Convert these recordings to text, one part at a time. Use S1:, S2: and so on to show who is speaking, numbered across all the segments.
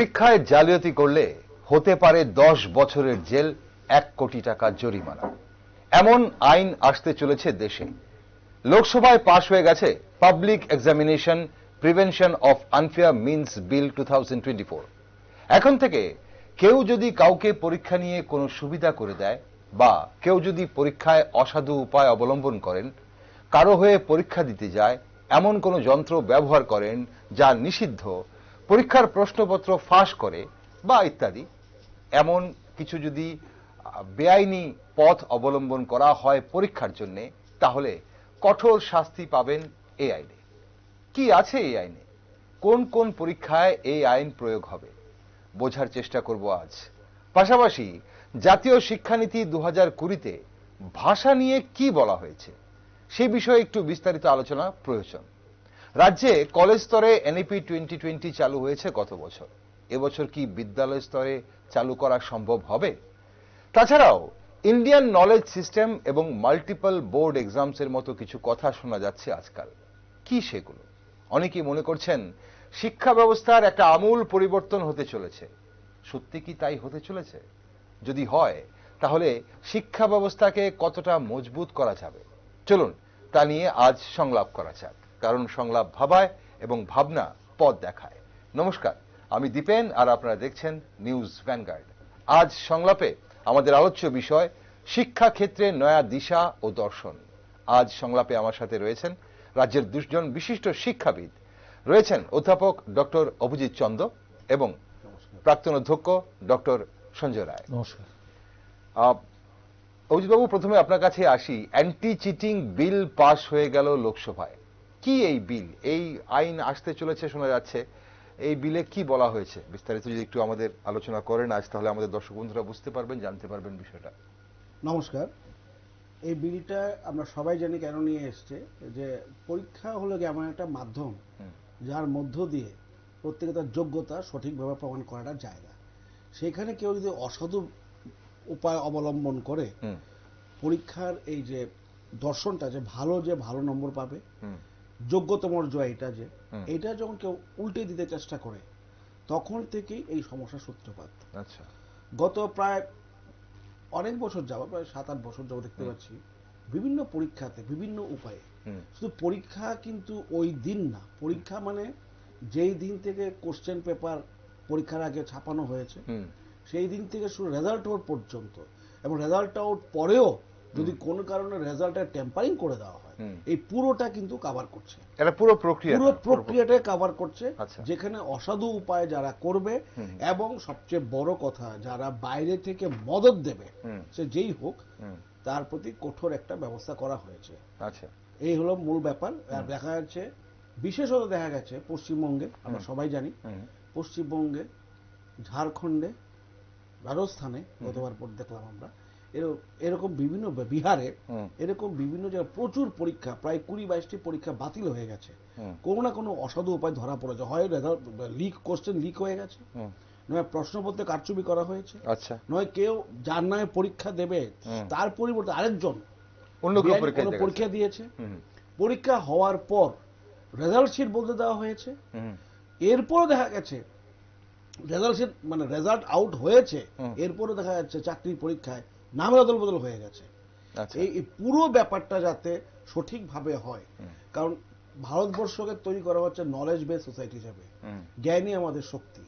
S1: পরীক্ষায় জালিয়াতি করলে হতে পারে দশ বছরের জেল এক কোটি টাকা জরিমানা এমন আইন আসতে চলেছে দেশে লোকসভায় পাশ হয়ে গেছে public examination prevention of unfair means bill too এখন থেকে কেউ যদি কাউকে পরীক্ষা নিয়ে কোনো সুবিধা করে দেয় বা কেউ যদি পরীক্ষায় অসাধু উপায় অবলম্বন করেন কারো হয়ে পরীক্ষা দিতে যায় এমন কোনো যন্ত্র ব্যবহার করেন যা নিষিদ্ধ পরীক্ষার প্রশ্নপত্র ফাঁস করে বা ইত্যাদি এমন কিছু যদি বেআইনি পথ অবলম্বন করা হয় পরীক্ষার জন্য তাহলে কঠোর শাস্তি পাবেন এই আইনে কি আছে এই আইনে কোন কোন পরীক্ষায় এই আইন প্রয়োগ হবে বোঝার চেষ্টা করব আজ পাশাপাশি জাতীয় শিক্ষানীতি দু হাজার কুড়িতে ভাষা নিয়ে কি বলা হয়েছে সে বিষয়ে একটু বিস্তারিত আলোচনা প্রয়োজন রাজ্যে কলেজ স্তরে এনইপি টোয়েন্টি টোয়েন্টি চালু হয়েছে গত বছর এবছর কি বিদ্যালয় স্তরে চালু করা সম্ভব হবে তাছাড়াও ইন্ডিয়ান নলেজ সিস্টেম এবং মাল্টিপল বোর্ড এক্সামসের মতো কিছু কথা শোনা যাচ্ছে আজকাল কি সেগুলো অনেকেই মনে করছেন শিক্ষা ব্যবস্থার একটা আমূল পরিবর্তন হতে চলেছে সত্যি কি তাই হতে চলেছে যদি হয় তাহলে শিক্ষা ব্যবস্থাকে কতটা মজবুত করা যাবে চলুন তা নিয়ে আজ সংলাপ করা যাক কারণ সংলাপ ভাবায় এবং ভাবনা পথ দেখায় নমস্কার আমি দীপেন আর আপনারা দেখছেন নিউজ ভ্যানগার্ড আজ সংলাপে আমাদের আলোচ্য বিষয় শিক্ষা ক্ষেত্রে নয়া দিশা ও দর্শন আজ সংলাপে আমার সাথে রয়েছেন রাজ্যের দুজন বিশিষ্ট শিক্ষাবিদ রয়েছেন অধ্যাপক ডক্টর অভিজিৎ চন্দ এবং প্রাক্তন অধ্যক্ষ ডক্টর সঞ্জয় রায় নমস্কার অভিজিৎবাবু প্রথমে আপনার কাছে আসি অ্যান্টি চিটিং বিল পাশ হয়ে গেল লোকসভায় কি এই বিল এই আইন আসতে চলেছে শোনা যাচ্ছে এই বিলে কি বলা হয়েছে বিস্তারিত যদি একটু আমাদের আলোচনা করেন আজ তাহলে আমাদের দর্শক বন্ধুরা বুঝতে পারবেন জানতে পারবেন বিষয়টা
S2: নমস্কার এই বিলটা আমরা সবাই জানি কেন নিয়ে এসছে যে পরীক্ষা হলো এমন একটা মাধ্যম যার মধ্য দিয়ে প্রত্যেকে তার যোগ্যতা সঠিকভাবে প্রমাণ করাটা যায় না সেখানে কেউ যদি অসাধু উপায় অবলম্বন করে পরীক্ষার এই যে দর্শনটা যে ভালো যে ভালো নম্বর পাবে যোগ্যতম জয় এটা যে এটা যখন কেউ উল্টে দিতে চেষ্টা করে তখন থেকেই এই সমস্যা সূত্রপাত আচ্ছা গত প্রায় অনেক বছর যাব প্রায় সাত আট বছর যাব দেখতে পাচ্ছি বিভিন্ন পরীক্ষাতে বিভিন্ন উপায়ে শুধু পরীক্ষা কিন্তু ওই দিন না পরীক্ষা মানে যেই দিন থেকে কোশ্চেন পেপার পরীক্ষার আগে ছাপানো হয়েছে সেই দিন থেকে শুরু রেজাল্ট আউট পর্যন্ত এবং রেজাল্ট আউট পরেও যদি কোন কারণে রেজাল্টের টেম্পারিং করে দেওয়া হয় এই পুরোটা কিন্তু কাভার করছে এটা পুরো প্রক্রিয়া পুরো প্রক্রিয়াটাই কাভার করছে আচ্ছা। যেখানে অসাধু উপায় যারা করবে এবং সবচেয়ে বড় কথা যারা বাইরে থেকে মদত দেবে সে যেই হোক তার প্রতি কঠোর একটা ব্যবস্থা করা হয়েছে আচ্ছা এই হলো মূল ব্যাপার দেখা যাচ্ছে বিশেষত দেখা গেছে পশ্চিমবঙ্গে আমরা সবাই জানি পশ্চিমবঙ্গে ঝাড়খণ্ডে রাজস্থানে গতবার পর দেখলাম আমরা এরকম বিভিন্ন বিহারে এরকম বিভিন্ন জায়গায় প্রচুর পরীক্ষা প্রায় কুড়ি বাইশটি পরীক্ষা বাতিল হয়ে গেছে কোনো না কোনো অসাধু উপায় ধরা পড়েছে হয় লিক কোশ্চেন লিক হয়ে গেছে নয় প্রশ্নপত্রে কারচুপি করা হয়েছে আচ্ছা নয় কেউ যার নামে পরীক্ষা দেবে তার পরিবর্তে আরেকজন অন্য পরীক্ষা দিয়েছে পরীক্ষা হওয়ার পর রেজাল্ট শিট বলতে দেওয়া হয়েছে এরপরও দেখা গেছে রেজাল্ট শিট মানে রেজাল্ট আউট হয়েছে এরপরও দেখা যাচ্ছে চাকরির পরীক্ষায় নামের অদল বদল হয়ে গেছে আচ্ছা। এই পুরো ব্যাপারটা যাতে সঠিকভাবে হয় কারণ ভারতবর্ষকে তৈরি করা হচ্ছে নলেজ বেস সোসাইটি হিসেবে জ্ঞানই আমাদের শক্তি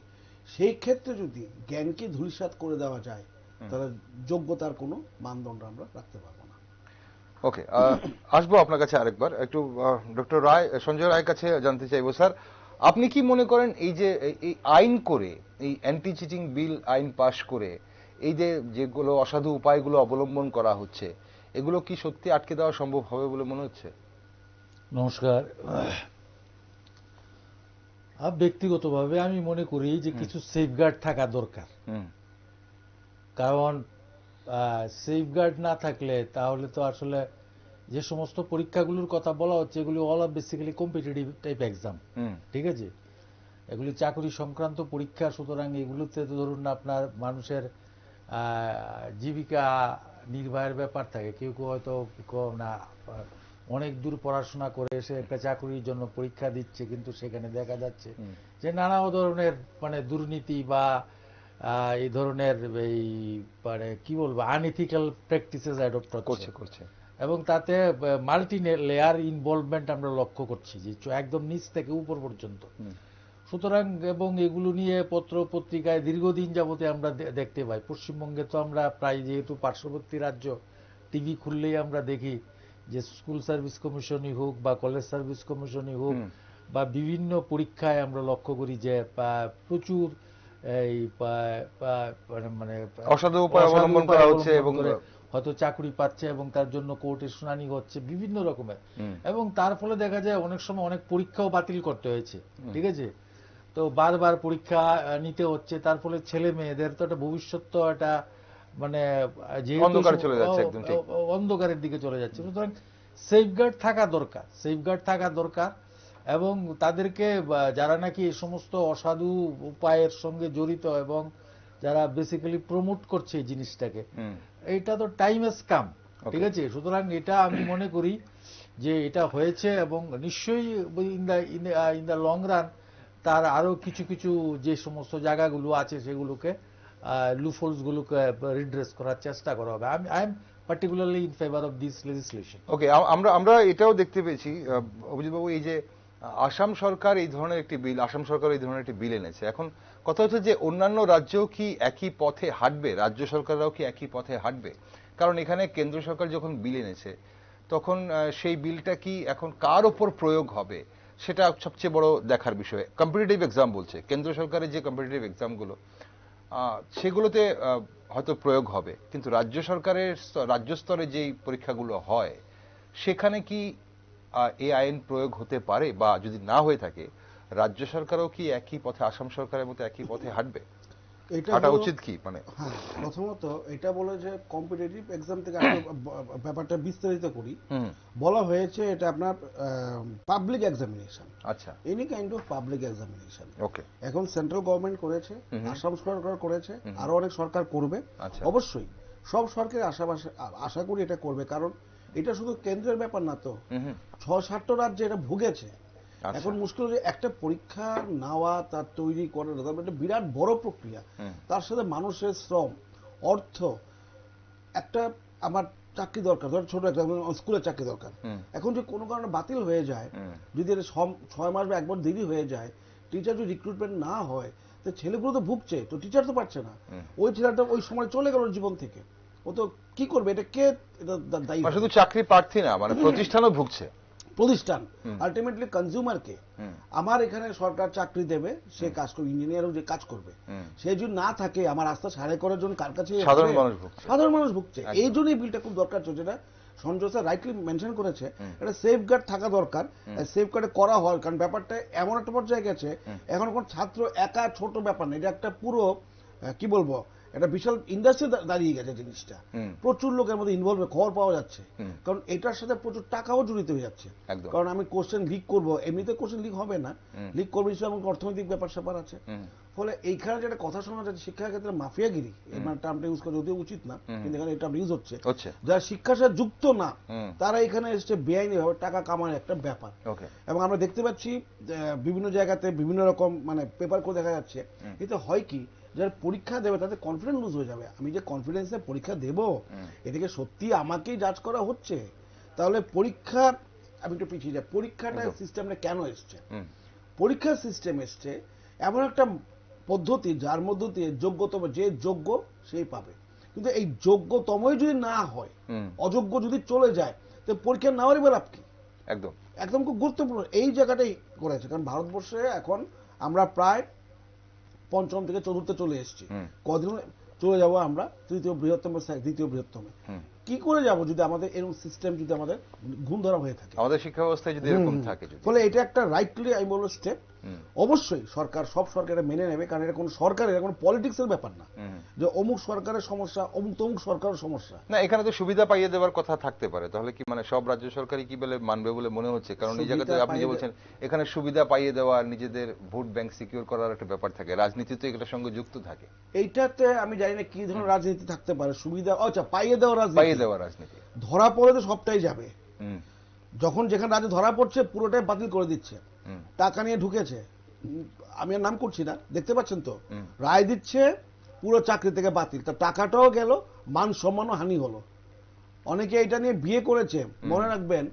S2: সেই ক্ষেত্রে যদি জ্ঞানকে ধূলিসাত করে দেওয়া যায় তাহলে যোগ্যতার কোনো মানদণ্ড আমরা রাখতে পারবো না
S1: ওকে আসবো আপনার কাছে আরেকবার একটু ডক্টর রায় সঞ্জয় রায়ের কাছে জানতে চাইবো স্যার আপনি কি মনে করেন এই যে এই আইন করে এই অ্যান্টি চিটিং বিল আইন পাশ করে এই যে যেগুলো অসাধু উপায়গুলো অবলম্বন করা হচ্ছে এগুলো কি সত্যি আটকে দেওয়া সম্ভব হবে বলে মনে হচ্ছে
S3: নমস্কার ব্যক্তিগতভাবে আমি মনে করি যে কিছু সেফগার্ড থাকা দরকার কারণ সেফগার্ড না থাকলে তাহলে তো আসলে যে সমস্ত পরীক্ষাগুলোর কথা বলা হচ্ছে এগুলি all of basically competitive type exam ঠিক আছে এগুলি চাকরি সংক্রান্ত পরীক্ষা সুতরাং এগুলোতে ধরুন আপনার মানুষের জীবিকা নির্বাহের ব্যাপার থাকে কেউ কেউ হয়তো না অনেক দূর পড়াশোনা করে এসে একটা চাকরির জন্য পরীক্ষা দিচ্ছে কিন্তু সেখানে দেখা যাচ্ছে যে নানা ধরনের মানে দুর্নীতি বা এই ধরনের এই মানে কি বলবো আনএথিক্যাল প্র্যাকটিসেস অ্যাডপ্ট করছে করছে এবং তাতে মাল্টি লেয়ার ইনভলভমেন্ট আমরা লক্ষ্য করছি যে একদম নিচ থেকে উপর পর্যন্ত সুতরাং এবং এগুলো নিয়ে পত্র পত্রিকায় দীর্ঘদিন যাবতে আমরা দেখতে পাই পশ্চিমবঙ্গে তো আমরা প্রায় যেহেতু পার্শ্ববর্তী রাজ্য টিভি খুললেই আমরা দেখি যে স্কুল সার্ভিস কমিশনই হোক বা কলেজ সার্ভিস কমিশনই হোক বা বিভিন্ন পরীক্ষায় আমরা লক্ষ্য করি যে প্রচুর এই মানে অসাধু উপায় অবলম্বন করা হচ্ছে এবং হয়তো চাকরি পাচ্ছে এবং তার জন্য কোর্টে শুনানি হচ্ছে বিভিন্ন রকমের এবং তার ফলে দেখা যায় অনেক সময় অনেক পরীক্ষাও বাতিল করতে হয়েছে ঠিক আছে তো বারবার পরীক্ষা নিতে হচ্ছে তার ফলে ছেলে মেয়েদের তো একটা ভবিষ্যৎ তো একটা মানে অন্ধকারে চলে যাচ্ছে একদম ঠিক অন্ধকারের দিকে চলে যাচ্ছে সুতরাং সেফগার্ড থাকা দরকার সেফগার্ড থাকা দরকার এবং তাদেরকে যারা নাকি এই সমস্ত অসাধু উপায়ের সঙ্গে জড়িত এবং যারা বেসিক্যালি প্রমোট করছে এই জিনিসটাকে এটা তো টাইম এস কাম ঠিক আছে সুতরাং এটা আমি মনে করি যে এটা হয়েছে এবং নিশ্চয়ই in the in the long run তার আরও কিছু কিছু যে সমস্ত জায়গাগুলো আছে সেগুলোকে লুফোলসগুলোকে রিড্রেস করার চেষ্টা করা হবে আমি I am particularly in favour of this legislation
S1: okay আমরা আমরা এটাও দেখতে পেয়েছি অভিজিৎবাবু এই যে আসাম সরকার এই ধরনের একটি বিল আসাম সরকার এই ধরনের একটি বিল এনেছে এখন কথা হচ্ছে যে অন্যান্য রাজ্যও কি একই পথে হাঁটবে রাজ্য সরকাররাও কি একই পথে হাঁটবে কারণ এখানে কেন্দ্র সরকার যখন বিল এনেছে তখন সেই বিলটা কি এখন কার ওপর প্রয়োগ হবে সেটা সবচেয়ে বড় দেখার বিষয়ে কম্পিটিটিভ এক্সাম বলছে কেন্দ্র সরকারের যে কম্পিটিটিভ এক্সামগুলো সেগুলোতে হয়তো প্রয়োগ হবে কিন্তু রাজ্য সরকারের রাজ্য স্তরে যেই পরীক্ষাগুলো হয় সেখানে কি এ আইন প্রয়োগ হতে পারে বা যদি না হয়ে থাকে রাজ্য সরকারও কি একই পথে আসাম সরকারের মতো একই পথে হাঁটবে
S2: কাটা উচিত কি মানে হ্যাঁ, প্রথমত এটা বলে যে কম্পিটিটিভ এক্সাম থেকে হ্যাঁ। ব্যাপারটা বিস্তারিত করি বলা হয়েছে এটা আপনার পাবলিক এক্সামিনেশন আচ্ছা any kind of public examination okay এখন সেন্ট্রাল গভর্নমেন্ট করেছে আসাম সরকার করেছে আরো অনেক সরকার করবে আচ্ছা। অবশ্যই সব সরকারের আশাপাশে আশা করি এটা করবে কারণ এটা শুধু কেন্দ্রের ব্যাপার না তো ছ সাতটা রাজ্যে এটা ভুগেছে আচ্ছা। এখন মুশকিল যে একটা পরীক্ষা নেওয়া তার তৈরি করা একটা বিরাট বড় প্রক্রিয়া তার সাথে মানুষের শ্রম অর্থ একটা আমার চাকরি দরকার ধর ছোট একটা স্কুলের চাকরি দরকার এখন যদি কোনো কারণে বাতিল হয়ে যায় যদি ছয় মাস বা একবার দেরি হয়ে যায় টিচার যদি রিক্রুটমেন্ট না হয় তো ছেলেগুলো তো ভুগছে তো টিচার তো পারছে না ওই ছেলেটা ওই সময় চলে গেল জীবন থেকে ও তো কি করবে এটা কে এটা দায়ী শুধু
S1: চাকরি প্রার্থী না মানে প্রতিষ্ঠানও ভুগছে
S2: প্রতিষ্ঠান আলটিমেটলি কনজিউমারকে আমার এখানে সরকার চাকরি দেবে সে কাজ করবে ইঞ্জিনিয়ারও যে কাজ করবে সে যদি না থাকে আমার রাস্তা সারে করার জন্য কার কাছে সাধারণ মানুষ সাধারণ মানুষ ভুগছে এই জন্যই বিলটা খুব দরকার চলছে এটা সঞ্জয় স্যার রাইটলি মেনশন করেছে এটা সেফ গার্ড থাকা দরকার সেফ গার্ডে করা হয় কারণ ব্যাপারটা এমন একটা পর্যায়ে গেছে এখন কোন ছাত্র একা ছোট ব্যাপার না এটা একটা পুরো কি বলবো একটা বিশাল ইন্ডাস্ট্রি দাঁড়িয়ে গেছে জিনিসটা প্রচুর লোকের মধ্যে ইনভলভ খবর পাওয়া যাচ্ছে কারণ এটার সাথে প্রচুর টাকাও জড়িত হয়ে যাচ্ছে কারণ আমি কোশ্চেন লিক করবো এমনিতে কোশ্চেন লিক হবে না লিক করবো হিসেবে আমার অর্থনৈতিক ব্যাপার স্যাপার আছে ফলে এইখানে যেটা কথা শোনা যাচ্ছে শিক্ষা ক্ষেত্রে মাফিয়াগিরি মানে টার্মটা ইউজ করা যদিও উচিত না কিন্তু এখানে এটা ইউজ হচ্ছে যারা শিক্ষার সাথে যুক্ত না তারা এখানে এসছে বেআইনি ভাবে টাকা কামানোর একটা ব্যাপার এবং আমরা দেখতে পাচ্ছি বিভিন্ন জায়গাতে বিভিন্ন রকম মানে পেপার করে দেখা যাচ্ছে এতে হয় কি যারা পরীক্ষা দেবে তাদের কনফিডেন্স লুজ হয়ে যাবে আমি যে কনফিডেন্সে পরীক্ষা দেব এদিকে সত্যি আমাকেই জাজ করা হচ্ছে তাহলে পরীক্ষা আমি একটু পিছিয়ে যাই পরীক্ষাটা সিস্টেমটা কেন এসছে পরীক্ষার সিস্টেম এসছে এমন একটা পদ্ধতি যার মধ্য দিয়ে যোগ্যতম যে যোগ্য সেই পাবে কিন্তু এই যোগ্যতমই যদি না হয় অযোগ্য যদি চলে যায় তো পরীক্ষা নেওয়ারই বা লাভ কি একদম একদম খুব গুরুত্বপূর্ণ এই জায়গাটাই করেছে কারণ ভারতবর্ষে এখন আমরা প্রায় পঞ্চম থেকে চতুর্থ চলে এসেছি কদিন চলে যাব আমরা তৃতীয় বৃহত্তম দ্বিতীয় বৃহত্তমে কি করে যাব যদি আমাদের এরকম সিস্টেম যদি আমাদের গুণ ধরা হয়ে থাকে
S1: আমাদের শিক্ষা ব্যবস্থায় যদি এরকম থাকে
S2: ফলে এটা একটা রাইটলি আমি বলবো স্টেপ অবশ্যই সরকার সব সরকার মেনে নেবে কারণ এটা কোনো সরকার এটা কোনো পলিটিক্সের ব্যাপার না যে অমুক সরকারের সমস্যা অমুক তমুক সরকারের সমস্যা
S1: না এখানে তো সুবিধা পাইয়ে দেওয়ার কথা থাকতে পারে তাহলে কি মানে সব রাজ্য সরকারই কি বলে মানবে বলে মনে হচ্ছে কারণ এই জায়গাতে আপনি যে বলছেন এখানে সুবিধা পাইয়ে দেওয়া নিজেদের ভোট ব্যাংক সিকিউর করার একটা ব্যাপার থাকে রাজনীতি তো এটার সঙ্গে যুক্ত
S2: থাকে এইটাতে আমি জানি না কি ধরনের রাজনীতি থাকতে পারে সুবিধা আচ্ছা পাইয়ে দেওয়া রাজনীতি ধরা পড়ে তো সবটাই যাবে যখন যেখানে রাজ্য ধরা পড়ছে পুরোটাই বাতিল করে দিচ্ছে টাকা নিয়ে ঢুকেছে আমি আর নাম করছি না দেখতে পাচ্ছেন তো রায় দিচ্ছে পুরো চাকরি থেকে বাতিল তার টাকাটাও গেল মান সম্মানও হানি হলো অনেকে এটা নিয়ে বিয়ে করেছে মনে রাখবেন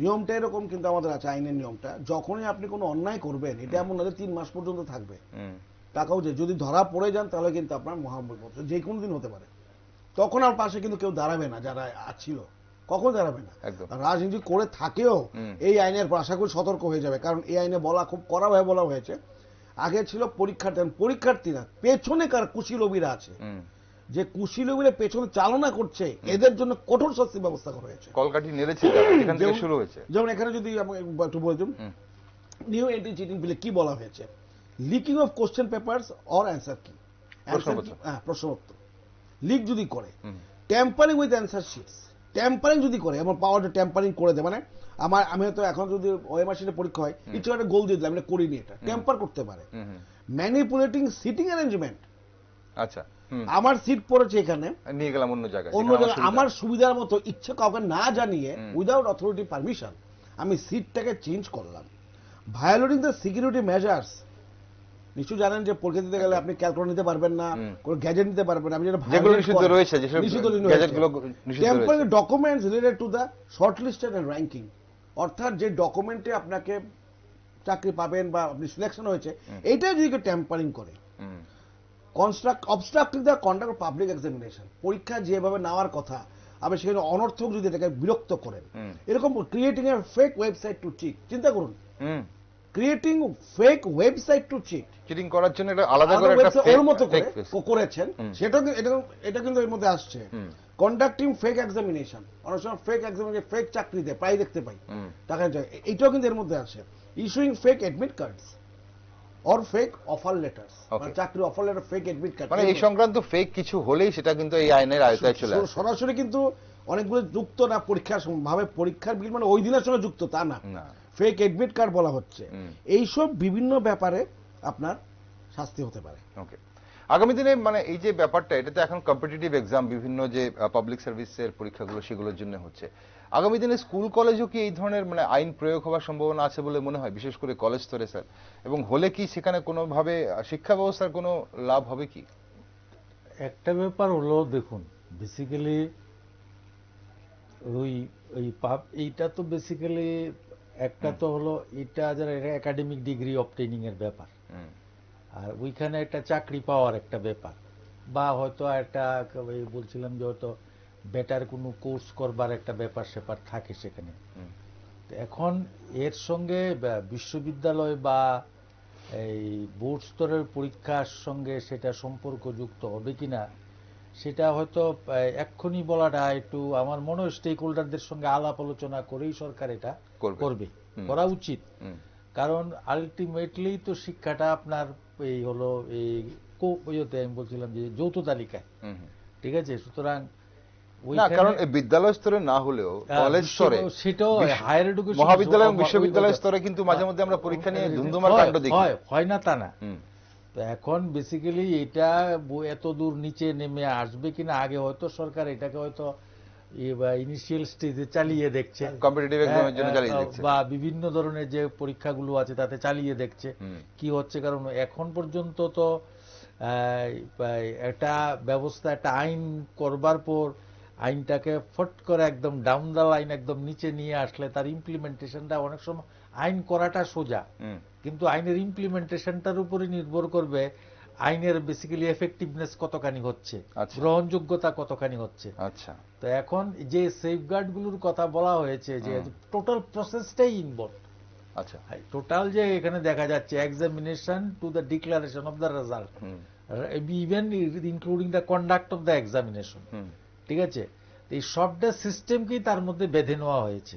S2: নিয়মটা এরকম কিন্তু আমাদের আছে আইনের নিয়মটা যখনই আপনি কোনো অন্যায় করবেন এটা এমন না তিন মাস পর্যন্ত থাকবে টাকাও যে যদি ধরা পড়ে যান তাহলে কিন্তু আপনার মহাম্মত যে কোনো দিন হতে পারে তখন আর পাশে কিন্তু কেউ দাঁড়াবে না যারা আছিল কখন দাঁড়াবে না রাজনীতি করে থাকেও এই আইনের আশা করি সতর্ক হয়ে যাবে কারণ এই আইনে বলা খুব কড়াভাবে বলা হয়েছে আগে ছিল পরীক্ষার্থী পরীক্ষার্থীরা পেছনে কার কুশিলবীরা আছে যে কুশিলবীরা পেছনে চালনা করছে এদের জন্য কঠোর শাস্তির ব্যবস্থা করা হয়েছে
S1: কলকাঠি নেড়েছে শুরু হয়েছে
S2: যেমন এখানে যদি একটু বলে নিউ এন্ট্রি চিটিং বিলে কি বলা হয়েছে leaking of question papers or answer কি হ্যাঁ প্রশ্নপত্র লিক যদি করে tampering with answer sheets tampering যদি করে আমার পাওয়ারটা ট্যাম্পারিং করে দেয় মানে আমার আমি হয়তো এখন যদি ওই মাসিনে পরীক্ষা হয় ইচ্ছে একটা গোল দিয়ে দিলাম এটা করিনি এটা ট্যাম্পার করতে পারে ম্যানিপুলেটিং সিটিং অ্যারেঞ্জমেন্ট আচ্ছা আমার সিট পড়েছে এখানে নিয়ে গেলাম অন্য জায়গায় অন্য জায়গায় আমার সুবিধার মতো ইচ্ছে কাউকে না জানিয়ে উইদাউট অথরিটি পারমিশন আমি সিটটাকে চেঞ্জ করলাম ভায়োলেটিং দ্য সিকিউরিটি মেজার্স নিশ্চয় জানেন যে প্রকৃতিতে গেলে আচ্ছা। আপনি ক্যালকুলেটর নিতে পারবেন না কোন গ্যাজেট নিতে পারবেন আমি যেটা যেগুলো নিষিদ্ধ রয়েছে যেসব নিষিদ্ধ temporary documents related to the short shortlisted and ranking অর্থাৎ যে ডকুমেন্টে আপনাকে চাকরি পাবেন বা আপনি সিলেকশন হয়েছে এটা যদি কেউ ট্যাম্পারিং করে construct obstructing the conduct public examination পরীক্ষা যেভাবে নেওয়ার কথা আপনি সেখানে অনর্থক যদি এটাকে বিরক্ত করেন এরকম creating a fake website to ঠিক চিন্তা করুন creating fake website to cheat cheating করার জন্য আলাদা করে একটা ওর করে করেছেন সেটা এটা এটা কিন্তু এর মধ্যে আসছে কন্ডাক্টিং ফেক এক্সামিনেশন অনেক সময় ফেক ফেক প্রায় দেখতে পাই টাকা এইটাও কিন্তু এর মধ্যে issuing fake cards or fake offer letter মানে চাকরি অফার লেটার ফেক কার্ড মানে এই
S1: সংক্রান্ত ফেক কিছু হলেই সেটা কিন্তু এই আইনের আয়তায় চলে
S2: সরাসরি কিন্তু অনেকগুলো যুক্ত না পরীক্ষার ভাবে পরীক্ষার বিল মানে ওই দিনের সঙ্গে যুক্ত তা না ফেক এডমিট কার্ড বলা হচ্ছে এইসব বিভিন্ন ব্যাপারে আপনার শাস্তি হতে পারে
S1: ওকে আগামী দিনে মানে এই যে ব্যাপারটা এটাতে এখন কম্পিটিটিভ এক্সাম বিভিন্ন যে পাবলিক সার্ভিসের পরীক্ষাগুলো সেগুলোর জন্য হচ্ছে আগামী দিনে স্কুল কলেজও কি এই ধরনের মানে আইন প্রয়োগ হওয়ার সম্ভাবনা আছে বলে মনে হয় বিশেষ করে কলেজ স্তরে স্যার এবং হলে কি সেখানে কোনোভাবে শিক্ষা ব্যবস্থার কোনো লাভ হবে কি
S3: একটা ব্যাপার হলো দেখুন বেসিক্যালি ওই এইটা তো বেসিক্যালি একটা তো হলো এটা যারা একাডেমিক ডিগ্রি অবটেনিং এর ব্যাপার আর ওইখানে একটা চাকরি পাওয়ার একটা ব্যাপার বা হয়তো একটা বলছিলাম যে হয়তো বেটার কোনো কোর্স করবার একটা ব্যাপার স্যাপার থাকে সেখানে এখন এর সঙ্গে বিশ্ববিদ্যালয় বা এই বোর্ড স্তরের পরীক্ষার সঙ্গে সেটা সম্পর্কযুক্ত হবে কিনা সেটা হয়তো এক্ষুনি বলাটা একটু আমার মনে হয় স্টেক হোল্ডারদের সঙ্গে আলাপ আলোচনা করেই সরকার এটা করবে করা উচিত কারণ আলটিমেটলি তো শিক্ষাটা আপনার এই হলো এই ইয়েতে আমি বলছিলাম যে যৌথ তালিকায় ঠিক আছে সুতরাং কারণ
S1: বিদ্যালয় স্তরে না হলেও কলেজ স্তরে সেটাও মহাবিদ্যালয় বিশ্ববিদ্যালয় স্তরে কিন্তু
S3: মাঝে মধ্যে আমরা পরীক্ষা নিয়ে ধুমধুমার কাণ্ড দেখি হয় না তা না তো এখন বেসিক্যালি এটা এত দূর নিচে নেমে আসবে কিনা আগে হয়তো সরকার এটাকে হয়তো বা ইনিশিয়াল স্টেজে চালিয়ে হ্যাঁ, হ্যাঁ, হ্যাঁ, দেখছে বা বিভিন্ন ধরনের যে পরীক্ষাগুলো আছে তাতে চালিয়ে দেখছে কি হচ্ছে কারণ এখন পর্যন্ত তো এটা ব্যবস্থা একটা আইন করবার পর আইনটাকে ফট করে একদম ডাউন দা লাইন একদম নিচে নিয়ে আসলে তার ইমপ্লিমেন্টেশনটা অনেক সময় আইন করাটা সোজা কিন্তু আইনের ইমপ্লিমেন্টেশনটার উপরে নির্ভর করবে আইনের বেসিক্যালি এফেক্টিভনেস কতখানি হচ্ছে আচ্ছা। গ্রহণযোগ্যতা কতখানি হচ্ছে আচ্ছা তো এখন যে সেফগার্ড গুলোর কথা বলা হয়েছে যে টোটাল প্রসেসটাই ইনভলভ আচ্ছা টোটাল যে এখানে দেখা যাচ্ছে examination to the declaration of the result even including the conduct of the examination ঠিক আছে এই সবটা সিস্টেমকেই তার মধ্যে বেঁধে নেওয়া হয়েছে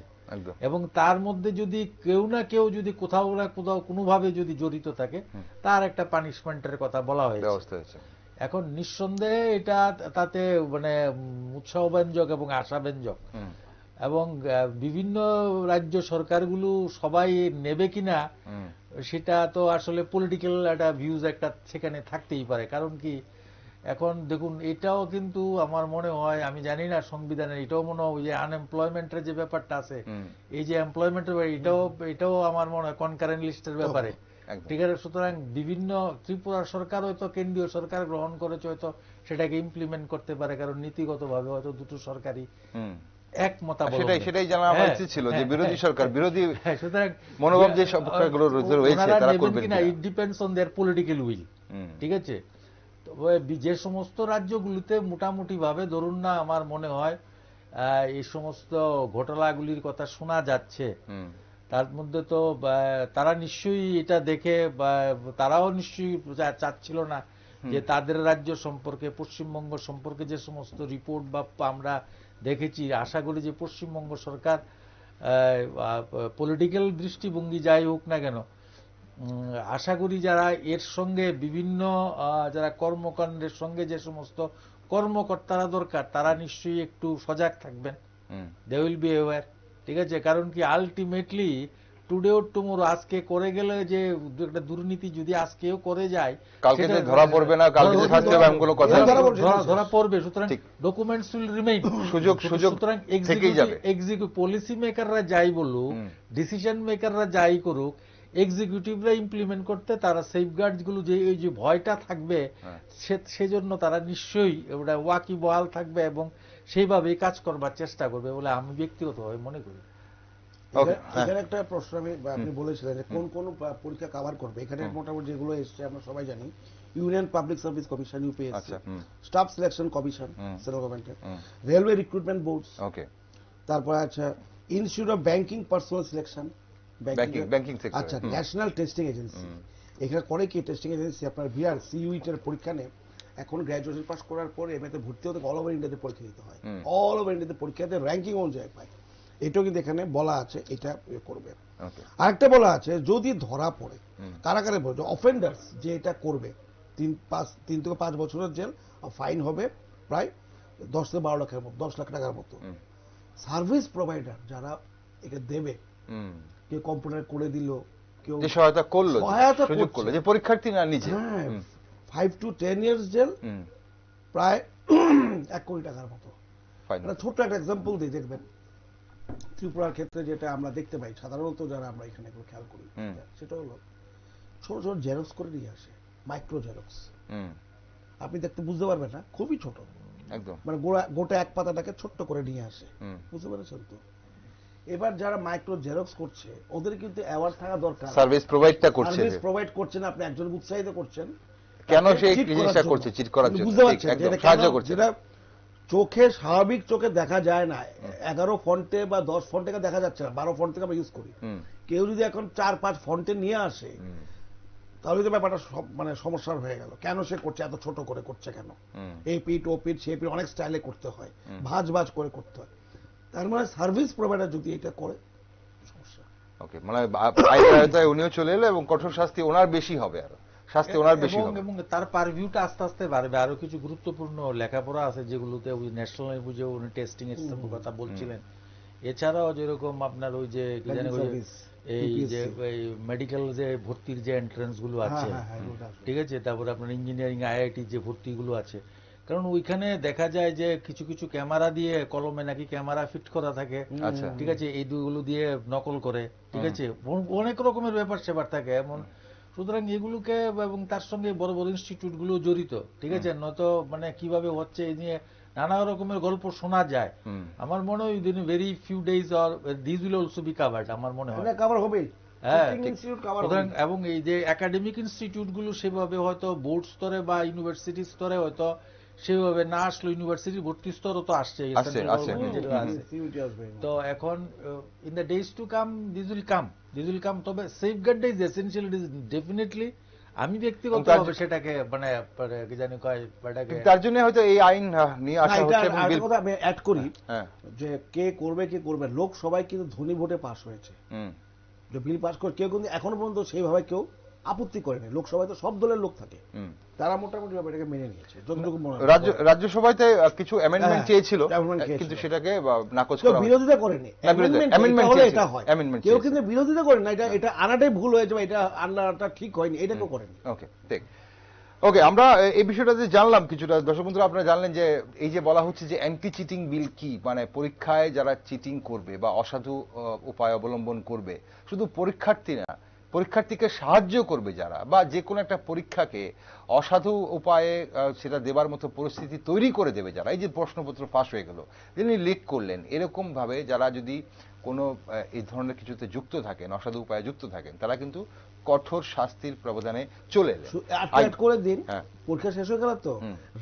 S3: এবং তার মধ্যে যদি কেউ না কেউ যদি কোথাও না কোথাও কোনোভাবে যদি জড়িত থাকে তার একটা পানিশমেন্টের কথা বলা
S1: হয়েছে
S3: এখন নিঃসন্দেহে এটা তাতে মানে উৎসাহ ব্যঞ্জক এবং আশা ব্যঞ্জক এবং বিভিন্ন রাজ্য সরকারগুলো সবাই নেবে কিনা সেটা তো আসলে পলিটিক্যাল একটা ভিউজ একটা সেখানে থাকতেই পারে কারণ কি এখন দেখুন এটাও কিন্তু আমার মনে হয় আমি জানি না সংবিধানের এটাও মনে হয় যে আনএমপ্লয়মেন্টের যে ব্যাপারটা আছে এই যে এমপ্লয়মেন্টের এটাও এটাও আমার মনে হয় কনকারেন্ট লিস্টের ব্যাপারে ঠিক আছে সুতরাং বিভিন্ন ত্রিপুরা সরকার হয়তো কেন্দ্রীয় সরকার গ্রহণ করেছে হয়তো সেটাকে ইমপ্লিমেন্ট করতে পারে কারণ নীতিগতভাবে হয়তো দুটো সরকারই এক সেটাই অন देयर পলিটিক্যাল উইল ঠিক আছে যে সমস্ত রাজ্যগুলিতে মোটামুটিভাবে ধরুন না আমার মনে হয় এই সমস্ত ঘটনাগুলির কথা শোনা যাচ্ছে তার মধ্যে তো তারা নিশ্চয়ই এটা দেখে তারাও নিশ্চয়ই চাচ্ছিল না যে তাদের রাজ্য সম্পর্কে পশ্চিমবঙ্গ সম্পর্কে যে সমস্ত রিপোর্ট বা আমরা দেখেছি আশা করি যে পশ্চিমবঙ্গ সরকার পলিটিক্যাল দৃষ্টিভঙ্গি যাই হোক না কেন আশা করি যারা এর সঙ্গে বিভিন্ন যারা কর্মকাণ্ডের সঙ্গে যে সমস্ত কর্মকর্তারা দরকার তারা নিশ্চয়ই একটু সজাগ থাকবেন দে উইল বি অ্যাওয়ার ঠিক আছে কারণ কি আলটিমেটলি টুডে ওর টুমোরো আজকে করে গেলে যে একটা দুর্নীতি যদি আজকেও করে যায় কালকে যে ধরা পড়বে না কালকে যে থাকতে হবে এমনগুলো কথা ধরা পড়বে সুতরাং ডকুমেন্টস উইল রিমেইন সুযোগ সুযোগ সুতরাং থেকেই এক্সিকিউটিভ পলিসি মেকাররা যাই বলুক ডিসিশন মেকাররা যাই করুক এক্সিকিউটিভরা ইমপ্লিমেন্ট করতে তারা গুলো যে এই যে ভয়টা থাকবে হ্যাঁ। সেজন্য তারা নিশ্চয়ই ওটা ওয়াকি বহাল থাকবে এবং সেইভাবে কাজ করবার চেষ্টা করবে বলে আমি ব্যক্তিগতভাবে মনে করি
S2: এখানে হ্যাঁ। একটা প্রশ্ন আমি আপনি বলেছিলেন যে কোন কোন পরীক্ষা কভার করবে এখানে মোটামুটি যেগুলো এসছে আমরা সবাই জানি union public service commission UPS staff selection commission central গভর্নমেন্টের রেলওয়ে রিক্রুটমেন্ট বোর্ড ওকে তারপর আছে institute of banking personal selection banking আচ্ছা ন্যাশনাল টেস্টিং এজেন্সি এখানে করে কি টেস্টিং এজেন্সি আপনার ভিআর সিইউইটের পরীক্ষা এখন পাস করার পরে এমএতে ভর্তি হতে অল ওভার ইন্ডিয়াতে পরীক্ষা দিতে হয় অল ওভার ইন্ডিয়াতে পরীক্ষাতে র্যাঙ্কিং অনুযায়ী পায় এটাও কিন্তু এখানে বলা আছে এটা করবে আরেকটা বলা আছে যদি ধরা পড়ে কারাগারে অফেন্ডার্স যে এটা করবে তিন পাঁচ তিন থেকে পাঁচ বছরের জেল ফাইন হবে প্রায় দশ থেকে বারো লাখের মতো দশ লাখ টাকার মতো সার্ভিস প্রোভাইডার যারা এটা দেবে কে কম্পিউটার করে দিল কেউ সহায়তা করলো সহায়তা সুযোগ করলো যে পরীক্ষার্থী না নিজে five to ten years jail প্রায় এক কোটি টাকার মতো মানে ছোট্ট একটা এক্সাম্পল দিয়ে দেখবেন ত্রিপুরার ক্ষেত্রে যেটা আমরা দেখতে পাই সাধারণত যারা আমরা এখানে এগুলো খেয়াল করি সেটা হলো ছোট ছোট জেরক্স করে নিয়ে আসে মাইক্রো জেরক্স আপনি দেখতে বুঝতে পারবেন না খুবই ছোট একদম মানে গোটা এক পাতাটাকে ছোট্ট করে নিয়ে আসে বুঝতে পারছেন তো এবার যারা মাইক্রো জেরক্স করছে ওদের কিন্তু অ্যাওয়ার্ড থাকা দরকার সার্ভিস প্রোভাইডটা করছে সার্ভিস প্রোভাইড করছেন আপনি একজন উৎসাহিত করছেন কেন সেই জিনিসটা করছে চিট করার জন্য বুঝতে পারছেন সাহায্য করছে যেটা চোখে স্বাভাবিক চোখে দেখা যায় না এগারো ফন্টে বা দশ ফন্টে দেখা যাচ্ছে না বারো ফন্টে আমরা ইউজ করি কেউ যদি এখন চার পাঁচ ফন্টে নিয়ে আসে তাহলে তো ব্যাপারটা মানে সমস্যার হয়ে গেল কেন সে করছে এত ছোট করে করছে কেন এই পিট ও পিট সে পিট অনেক স্টাইলে করতে হয় ভাজ ভাজ করে করতে হয় তার মানে সার্ভিস প্রোভাইডার যদি এটা করে
S1: মানে উনিও চলে এলো এবং কঠোর শাস্তি ওনার বেশি হবে আর শাস্তি ওনার বেশি
S2: এবং তার পারভিউটা আস্তে
S3: আস্তে বাড়বে আরো কিছু গুরুত্বপূর্ণ লেখাপড়া আছে যেগুলোতে ওই ন্যাশনাল উনি টেস্টিং এর কথা বলছিলেন এছাড়াও যেরকম আপনার ওই যে এই যে মেডিকেল যে ভর্তির যে এন্ট্রান্স গুলো হ্যাঁ, হ্যাঁ, হ্যাঁ, আছে ঠিক আছে তারপর আপনার ইঞ্জিনিয়ারিং আইআইটি যে ভর্তিগুলো আছে কারণ ওইখানে দেখা যায় যে কিছু কিছু ক্যামেরা দিয়ে কলমে নাকি ক্যামেরা ফিট করা থাকে আচ্ছা। ঠিক আছে এই দুইগুলো দিয়ে নকল করে ঠিক আছে অনেক রকমের ব্যাপার সেবার থাকে এমন সুতরাং এগুলোকে এবং তার সঙ্গে বড় বড় ইনস্টিটিউট গুলো জড়িত ঠিক আছে নয়তো মানে কিভাবে হচ্ছে এই নিয়ে নানা রকমের গল্প শোনা যায় আমার মনে হয় দিন very few days or this will also be covered আমার মনে হয় কাভার হবে হ্যাঁ, এবং এই যে একাডেমিক ইনস্টিটিউট গুলো সেভাবে হয়তো বোর্ড স্তরে বা ইউনিভার্সিটি স্তরে হয়তো সেভাবে না আসলো ইউনিভার্সিটি ভর্তি স্তর তো আসছে তো এখন in the days to come this will come this will come তবে safeguard is essential it is definitely আমি ব্যক্তিগত সেটাকে মানে, মানে কি
S2: জানি কয় তার জন্য হয়তো এই
S1: আইন নিয়ে আসা হচ্ছে এবং বিল কথা
S2: আমি অ্যাড করি হ্যাঁ, হ্যাঁ। যে কে করবে কে করবে লোক সবাই কিন্তু ধনী ভোটে পাস হয়েছে যে বিল পাস করে কেউ কিন্তু এখনো পর্যন্ত সেইভাবে কেউ আপত্তি করেনি লোকসভায় তো সব দলের লোক থাকে তারা মোটামুটি এটাকে মেনে নিয়েছে রাজ্য
S1: রাজ্যসভাতে কিছু অ্যামেন্ডমেন্ট চেয়েছিল হ্যাঁ, কিন্তু সেটাকে নাকচ করা বিরোধিতা
S2: করেনি অ্যামেন্ডমেন্ট হলে এটা হয় অ্যামেন্ডমেন্ট কেউ কিন্তু বিরোধিতা করেন না এটা এটা আনাটাই ভুল হয়েছে বা এটা আনাটা ঠিক হয়নি এটা কেউ করেনি ওকে ঠিক ওকে আমরা এই
S1: বিষয়টা যে জানলাম কিছুটা দর্শক বন্ধুরা আপনারা জানলেন যে এই যে বলা হচ্ছে যে অ্যান্টি চিটিং বিল কি মানে পরীক্ষায় যারা চিটিং করবে বা অসাধু উপায় অবলম্বন করবে শুধু পরীক্ষার্থী না পরীক্ষার্থীকে সাহায্য করবে যারা বা যে কোনো একটা পরীক্ষাকে অসাধু উপায়ে সেটা দেবার মতো পরিস্থিতি তৈরি করে দেবে যারা এই যে প্রশ্নপত্র ফাঁস হয়ে গেল যিনি লিক করলেন এরকমভাবে যারা যদি কোনো এই ধরনের কিছুতে যুক্ত থাকেন অসাধু উপায়ে যুক্ত থাকেন তারা কিন্তু কঠোর শাস্তির প্রবধানে চলে করে দিন হ্যাঁ। পরীক্ষা শেষ হয়ে গেল তো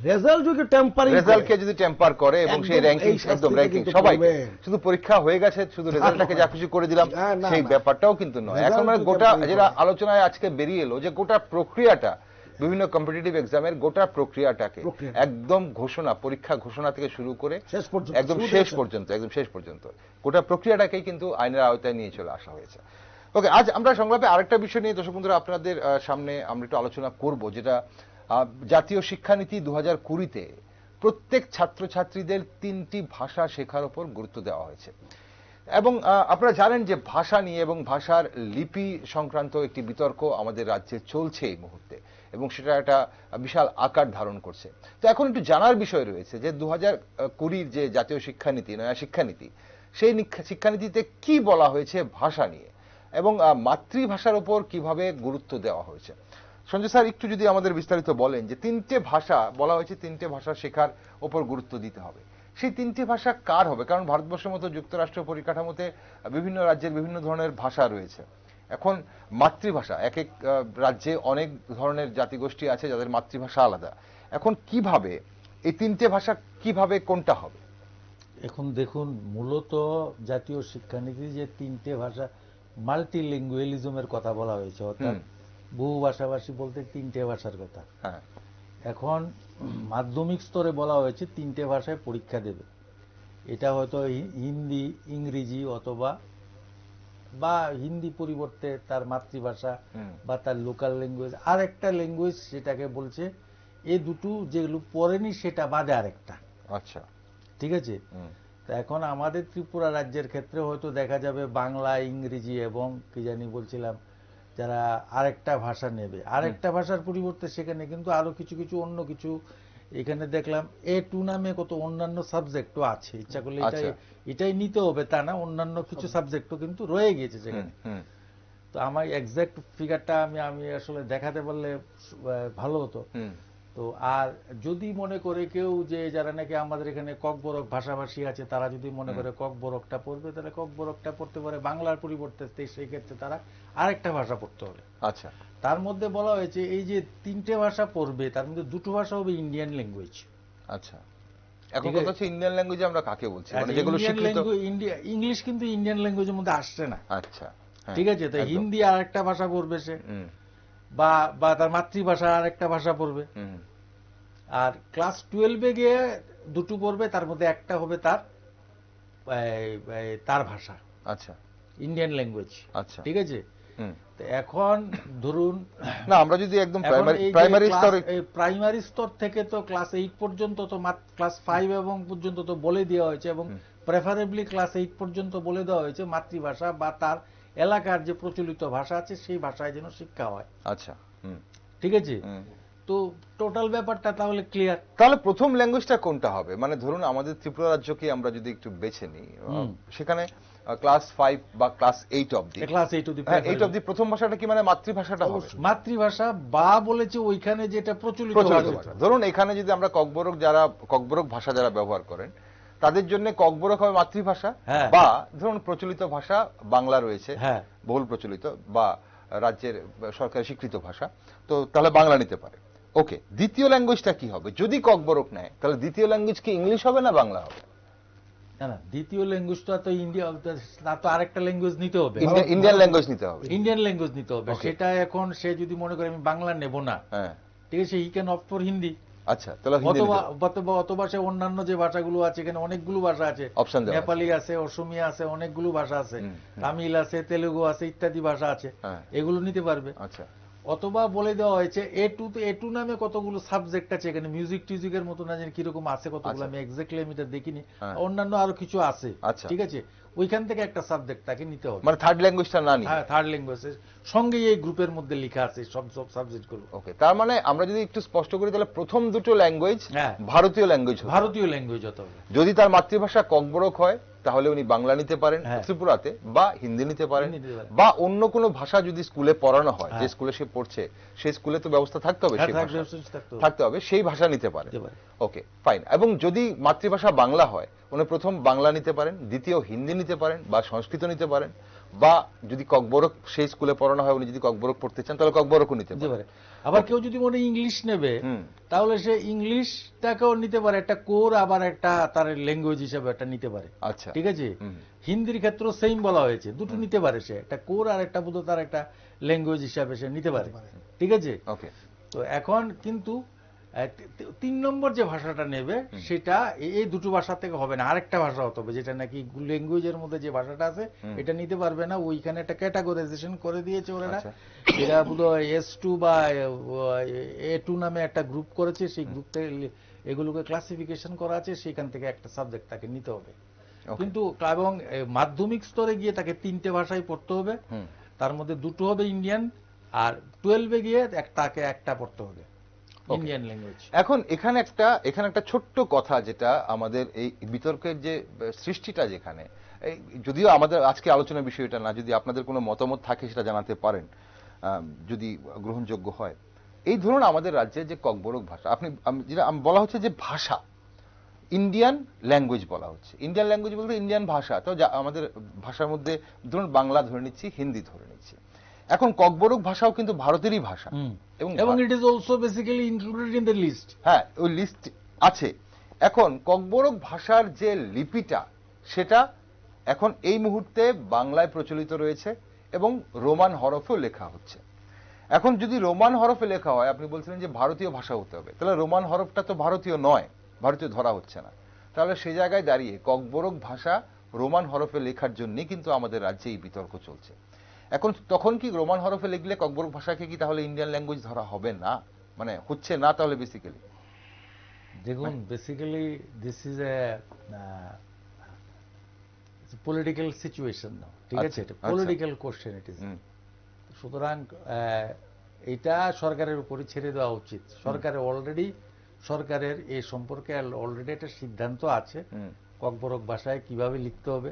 S1: রেজাল্ট যদি যদি টেম্পার করে এবং সেই র‍্যাঙ্কিং একদম র‍্যাঙ্কিং সবাই শুধু পরীক্ষা হয়ে গেছে শুধু রেজাল্টটাকে যা খুশি করে দিলাম হ্যাঁ, সেই ব্যাপারটাও কিন্তু নয় এখন মানে গোটা যেটা আলোচনায় আজকে বেরিয়ে এলো যে গোটা প্রক্রিয়াটা বিভিন্ন কম্পিটিটিভ এক্সামের গোটা প্রক্রিয়াটাকে একদম ঘোষণা পরীক্ষা ঘোষণা থেকে শুরু করে একদম শেষ পর্যন্ত একদম শেষ পর্যন্ত গোটা প্রক্রিয়াটাকেই কিন্তু আইনের আওতায় নিয়ে চলে আসা হয়েছে ওকে আজ আমরা সংলাপে আরেকটা বিষয় নিয়ে দর্শক বন্ধুরা আপনাদের সামনে আমরা একটু আলোচনা করব যেটা জাতীয় শিক্ষানীতি দু হাজার কুড়িতে প্রত্যেক ছাত্রছাত্রীদের তিনটি ভাষা শেখার উপর গুরুত্ব দেওয়া হয়েছে এবং আপনারা জানেন যে ভাষা নিয়ে এবং ভাষার লিপি সংক্রান্ত একটি বিতর্ক আমাদের রাজ্যে চলছে এই মুহূর্তে এবং সেটা একটা বিশাল আকার ধারণ করছে তো এখন একটু জানার বিষয় রয়েছে যে দু হাজার কুড়ির যে জাতীয় শিক্ষানীতি নয়া শিক্ষানীতি সেই শিক্ষানীতিতে কি বলা হয়েছে ভাষা নিয়ে এবং মাতৃভাষার ওপর কিভাবে গুরুত্ব দেওয়া হয়েছে সঞ্জয় স্যার একটু যদি আমাদের বিস্তারিত বলেন যে তিনটে ভাষা বলা হয়েছে তিনটে ভাষা শেখার উপর গুরুত্ব দিতে হবে সেই তিনটি ভাষা কার হবে কারণ ভারতবর্ষের মতো যুক্তরাষ্ট্র পরিকাঠামোতে বিভিন্ন রাজ্যের বিভিন্ন ধরনের ভাষা রয়েছে এখন মাতৃভাষা এক এক রাজ্যে অনেক ধরনের জাতিগোষ্ঠী আছে যাদের মাতৃভাষা আলাদা এখন কিভাবে এই তিনটে ভাষা কিভাবে কোনটা হবে এখন দেখুন
S3: মূলত জাতীয় শিক্ষানীতি যে তিনটে ভাষা মাল্টিলিঙ্গুয়ালিজমের কথা বলা হয়েছে অর্থাৎ বহু ভাষাভাষী বলতে তিনটে ভাষার কথা হ্যাঁ। এখন মাধ্যমিক স্তরে বলা হয়েছে তিনটে ভাষায় পরীক্ষা দেবে এটা হয়তো হিন্দি ইংরেজি অথবা বা হিন্দি পরিবর্তে তার মাতৃভাষা বা তার লোকাল ল্যাঙ্গুয়েজ আর একটা ল্যাঙ্গুয়েজ সেটাকে বলছে এ দুটো যেগুলো পড়েনি সেটা বাদে আরেকটা আচ্ছা ঠিক আছে এখন আমাদের ত্রিপুরা রাজ্যের ক্ষেত্রে হয়তো দেখা যাবে বাংলা ইংরেজি এবং কি জানি বলছিলাম যারা আরেকটা ভাষা নেবে আরেকটা ভাষার পরিবর্তে সেখানে কিন্তু আরো কিছু কিছু অন্য কিছু এখানে দেখলাম এ টু নামে কত অন্যান্য সাবজেক্টও আছে ইচ্ছা করলে এটাই আচ্ছা। এটাই নিতে হবে তা না অন্যান্য কিছু সাবজেক্টও কিন্তু রয়ে গিয়েছে সেখানে তো আমার এক্সাক্ট ফিগারটা আমি আমি আসলে দেখাতে পারলে ভালো হতো তো আর যদি মনে করে কেউ যে যারা নাকি আমাদের এখানে ককবরক ভাষাভাষী আছে তারা যদি মনে করে ককবরকটা পড়বে তাহলে ককবরকটা পড়তে পারে বাংলার পরিবর্তে সেই ক্ষেত্রে তারা আরেকটা ভাষা পড়তে হবে আচ্ছা তার মধ্যে বলা হয়েছে এই যে তিনটে ভাষা পড়বে তার মধ্যে দুটো ভাষা হবে ইন্ডিয়ান
S1: ল্যাঙ্গুয়েজ আচ্ছা এখন কথা হচ্ছে ইন্ডিয়ান ল্যাঙ্গুয়েজে আমরা কাকে বলছি আচ্ছা, মানে যেগুলো
S3: ইংলিশ কিন্তু ইন্ডিয়ান ল্যাঙ্গুয়েজের মধ্যে আসছে না আচ্ছা
S1: হ্যাঁ, ঠিক আছে তো হিন্দি
S3: আর একটা ভাষা পড়বে সে বা বা তার মাতৃভাষা আর একটা ভাষা পড়বে আর ক্লাস টুয়েলভে গিয়ে দুটো পড়বে তার মধ্যে একটা হবে তার তার ভাষা আচ্ছা ইন্ডিয়ান ল্যাঙ্গুয়েজ আচ্ছা ঠিক আছে এখন ধরুন না আমরা যদি একদম প্রাইমারি স্তর প্রাইমারি স্তর থেকে তো ক্লাস এইট পর্যন্ত তো ক্লাস ফাইভ এবং পর্যন্ত তো বলে দেওয়া হয়েছে এবং প্রেফারেবলি ক্লাস এইট পর্যন্ত বলে দেওয়া হয়েছে মাতৃভাষা বা তার এলাকার যে প্রচলিত ভাষা আছে
S1: সেই ভাষায় যেন শিক্ষা হয় আচ্ছা ঠিক আছে তো টোটাল ব্যাপারটা তাহলে ক্লিয়ার তাহলে প্রথম ল্যাঙ্গুয়েজটা কোনটা হবে মানে ধরুন আমাদের ত্রিপুরা রাজ্যকে আমরা যদি একটু বেছে নিই সেখানে ক্লাস ফাইভ বা class eight of the class eight অব্দি এইট অব দি প্রথম ভাষাটা কি মানে মাতৃভাষাটা মাতৃভাষা বা বলেছে ওইখানে যেটা প্রচলিত ধরুন এখানে যদি আমরা ককবরক যারা ককবরক ভাষা যারা ব্যবহার করেন তাদের জন্য ককবরক হবে মাতৃভাষা হ্যাঁ। বা ধরুন প্রচলিত ভাষা বাংলা রয়েছে হ্যাঁ। বহুল প্রচলিত বা রাজ্যের সরকারের স্বীকৃত ভাষা তো তাহলে বাংলা নিতে পারে ওকে দ্বিতীয় ল্যাঙ্গুয়েজটা কি হবে যদি ককবরক নেয় তাহলে দ্বিতীয় ল্যাঙ্গুয়েজ কি ইংলিশ হবে না বাংলা হবে দ্বিতীয়
S3: ল্যাঙ্গুয়েজটা তো ইন্ডিয়া তা তো আরেকটা ল্যাঙ্গুয়েজ নিতে হবে ইন্ডিয়ান ল্যাঙ্গুয়েজ নিতে হবে ইন্ডিয়ান ল্যাঙ্গুয়েজ নিতে হবে সেটা এখন সে যদি মনে করে আমি বাংলা নেব না হ্যাঁ। ঠিক আছে he can opt for Hindi আচ্ছা, তেলেগু আছে ইত্যাদি ভাষা আছে হ্যাঁ। এগুলো নিতে পারবে আচ্ছা অথবা বলে দেওয়া হয়েছে এ টু তো এ টু নামে কতগুলো সাবজেক্ট আছে এখানে মিউজিক টিউজিকের মতো না কিরকম আছে কতগুলো আচ্ছা। আমি এক্স্যাক্টলি আমি এটা দেখিনি হ্যাঁ। অন্যান্য আরো কিছু আছে আচ্ছা। ঠিক আছে ওইখান থেকে একটা সাবজেক্ট তাকে নিতে হবে
S1: মানে থার্ড ল্যাঙ্গুয়েজটা না হ্যাঁ থার্ড ল্যাঙ্গুয়েজ সঙ্গে এই গ্রুপের মধ্যে লেখা আছে সব সব সাবজেক্টগুলো ওকে তার মানে আমরা যদি একটু স্পষ্ট করি তাহলে প্রথম দুটো ল্যাঙ্গুয়েজ ভারতীয় ল্যাঙ্গুয়েজ ভারতীয় ল্যাঙ্গুয়েজ হতে হবে যদি তার মাতৃভাষা ককবরক হয় তাহলে উনি বাংলা নিতে পারেন হ্যাঁ। ত্রিপুরাতে বা হিন্দি নিতে পারেন বা অন্য কোনো ভাষা যদি স্কুলে পড়ানো হয় যে হ্যাঁ। স্কুলে সে পড়ছে সেই স্কুলে তো ব্যবস্থা থাকতে হবে হ্যাঁ, থাকতে হবে সেই ভাষা নিতে পারে ওকে ফাইন এবং যদি মাতৃভাষা বাংলা হয় উনি প্রথম বাংলা নিতে পারেন দ্বিতীয় হিন্দি নিতে পারেন বা সংস্কৃত নিতে পারেন বা যদি ককবরক সেই স্কুলে পড়ানো হয় উনি যদি ককবরক পড়তে চান তাহলে ককবরকও নিতে পারে আবার কেউ যদি মনে ইংলিশ নেবে তাহলে সে
S3: ইংলিশটাকেও নিতে পারে একটা কোর আবার একটা তার ল্যাঙ্গুয়েজ হিসেবে একটা নিতে পারে আচ্ছা ঠিক আছে হিন্দির ক্ষেত্রে সেম বলা হয়েছে দুটো নিতে পারে সে একটা কোর আর একটা বোধ তার একটা ল্যাঙ্গুয়েজ হিসাবে সে নিতে পারে ঠিক আছে ওকে তো এখন কিন্তু তিন নম্বর যে ভাষাটা নেবে সেটা এই দুটো ভাষা থেকে হবে না আরেকটা ভাষা হতে হবে যেটা নাকি ল্যাঙ্গুয়েজের মধ্যে যে ভাষাটা আছে এটা নিতে পারবে না ওইখানে একটা ক্যাটাগরাইজেশন করে দিয়েছে ওরা আচ্ছা। এরা বুধ এস টু বা এ টু নামে একটা গ্রুপ করেছে সেই গ্রুপ থেকে এগুলোকে ক্লাসিফিকেশন করা আছে সেখান থেকে একটা সাবজেক্ট তাকে নিতে হবে কিন্তু এবং মাধ্যমিক স্তরে গিয়ে তাকে তিনটে ভাষায় পড়তে হবে তার মধ্যে দুটো হবে
S1: ইন্ডিয়ান আর টুয়েলভে গিয়ে তাকে একটা পড়তে হবে
S3: ইন্ডিয়ান ল্যাঙ্গুয়েজ
S1: এখন এখানে একটা এখানে একটা ছোট্ট কথা যেটা আমাদের এই বিতর্কের যে সৃষ্টিটা যেখানে যদিও আমাদের আজকে আলোচনার বিষয়টা না যদি আপনাদের কোনো মতামত থাকে সেটা জানাতে পারেন যদি গ্রহণযোগ্য হয় এই ধরুন আমাদের রাজ্যে যে ককবরক ভাষা আপনি যেটা বলা হচ্ছে যে ভাষা ইন্ডিয়ান ল্যাঙ্গুয়েজ বলা হচ্ছে ইন্ডিয়ান ল্যাঙ্গুয়েজ বলতে ইন্ডিয়ান ভাষা তো আমাদের ভাষার মধ্যে ধরুন বাংলা ধরে নিচ্ছি হিন্দি ধরে নিচ্ছি এখন ককবরক ভাষাও কিন্তু ভারতেরই ভাষা এবং it is also basically included in the list হ্যাঁ ওই লিস্ট আছে এখন ককবরক ভাষার যে লিপিটা সেটা এখন এই মুহূর্তে বাংলায় প্রচলিত রয়েছে এবং রোমান হরফেও লেখা হচ্ছে এখন যদি রোমান হরফে লেখা হয় আপনি বলছিলেন যে ভারতীয় ভাষা হতে হবে তাহলে রোমান হরফটা তো ভারতীয় নয় ভারতীয় ধরা হচ্ছে না তাহলে সে জায়গায় দাঁড়িয়ে ককবরক ভাষা রোমান হরফে লেখার জন্যে কিন্তু আমাদের রাজ্যে এই বিতর্ক চলছে এখন তখন কি রোমান হরফে লিখলে ককবর ভাষাকে কি তাহলে ইন্ডিয়ান ল্যাঙ্গুয়েজ ধরা হবে না মানে হচ্ছে না তাহলে বেসিক্যালি
S3: দেখুন basically this is political situation ঠিক আচ্ছা, আছে এটা পলিটিক্যাল কোশ্চেন ইট ইজ সুতরাং uh, এটা সরকারের উপরে ছেড়ে দেওয়া উচিত সরকারের অলরেডি সরকারের এ সম্পর্কে অলরেডি একটা সিদ্ধান্ত আছে ককবরক ভাষায় কিভাবে লিখতে হবে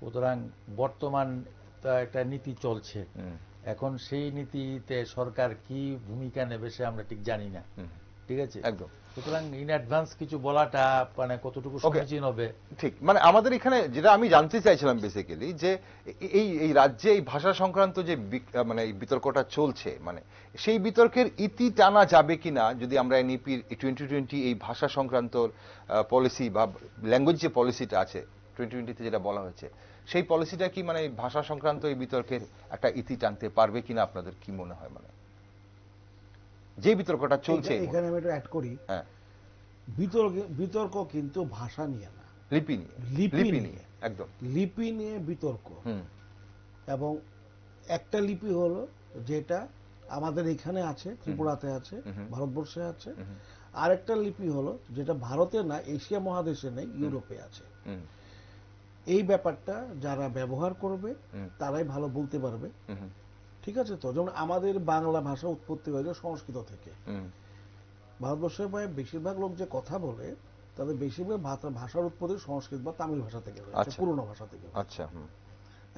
S3: সুতরাং বর্তমান একটা নীতি চলছে এখন সেই নীতিতে সরকার কি ভূমিকা নেবে সে আমরা ঠিক জানি না ঠিক আছে একদম সুতরাং ইন অ্যাডভান্স কিছু বলাটা মানে কতটুকু সমীচীন হবে
S1: ঠিক মানে আমাদের এখানে যেটা আমি জানতে চাইছিলাম বেসিক্যালি যে এই এই রাজ্যে এই ভাষা সংক্রান্ত যে মানে এই বিতর্কটা চলছে মানে সেই বিতর্কের ইতি টানা যাবে কিনা যদি আমরা এনইপির টোয়েন্টি টোয়েন্টি এই ভাষা সংক্রান্ত পলিসি বা ল্যাঙ্গুয়েজ যে পলিসিটা আছে টোয়েন্টি টোয়েন্টিতে যেটা বলা হয়েছে সেই পলিসিটা কি মানে ভাষা সংক্রান্ত এই বিতর্কের একটা ইতি টানতে পারবে কিনা আপনাদের কি মনে হয় মানে যে বিতর্কটা চলছে এখানে
S2: আমি একটু অ্যাড করি হ্যাঁ। বিতর্ক বিতর্ক কিন্তু ভাষা নিয়ে না লিপি নিয়ে লিপি নিয়ে একদম লিপি নিয়ে বিতর্ক এবং একটা লিপি হলো যেটা আমাদের এখানে আছে ত্রিপুরাতে আছে ভারতবর্ষে আছে আরেকটা লিপি হলো যেটা ভারতে না এশিয়া মহাদেশে নেই ইউরোপে আছে এই ব্যাপারটা যারা ব্যবহার করবে তারাই ভালো বলতে পারবে ঠিক আছে তো যেমন আমাদের বাংলা ভাষা উৎপত্তি হয়েছে সংস্কৃত থেকে ভারতবর্ষের প্রায় বেশিরভাগ লোক যে কথা বলে তাদের বেশিরভাগ ভাষার উৎপত্তি সংস্কৃত বা তামিল ভাষা থেকে আচ্ছা। পুরনো
S1: ভাষা থেকে আচ্ছা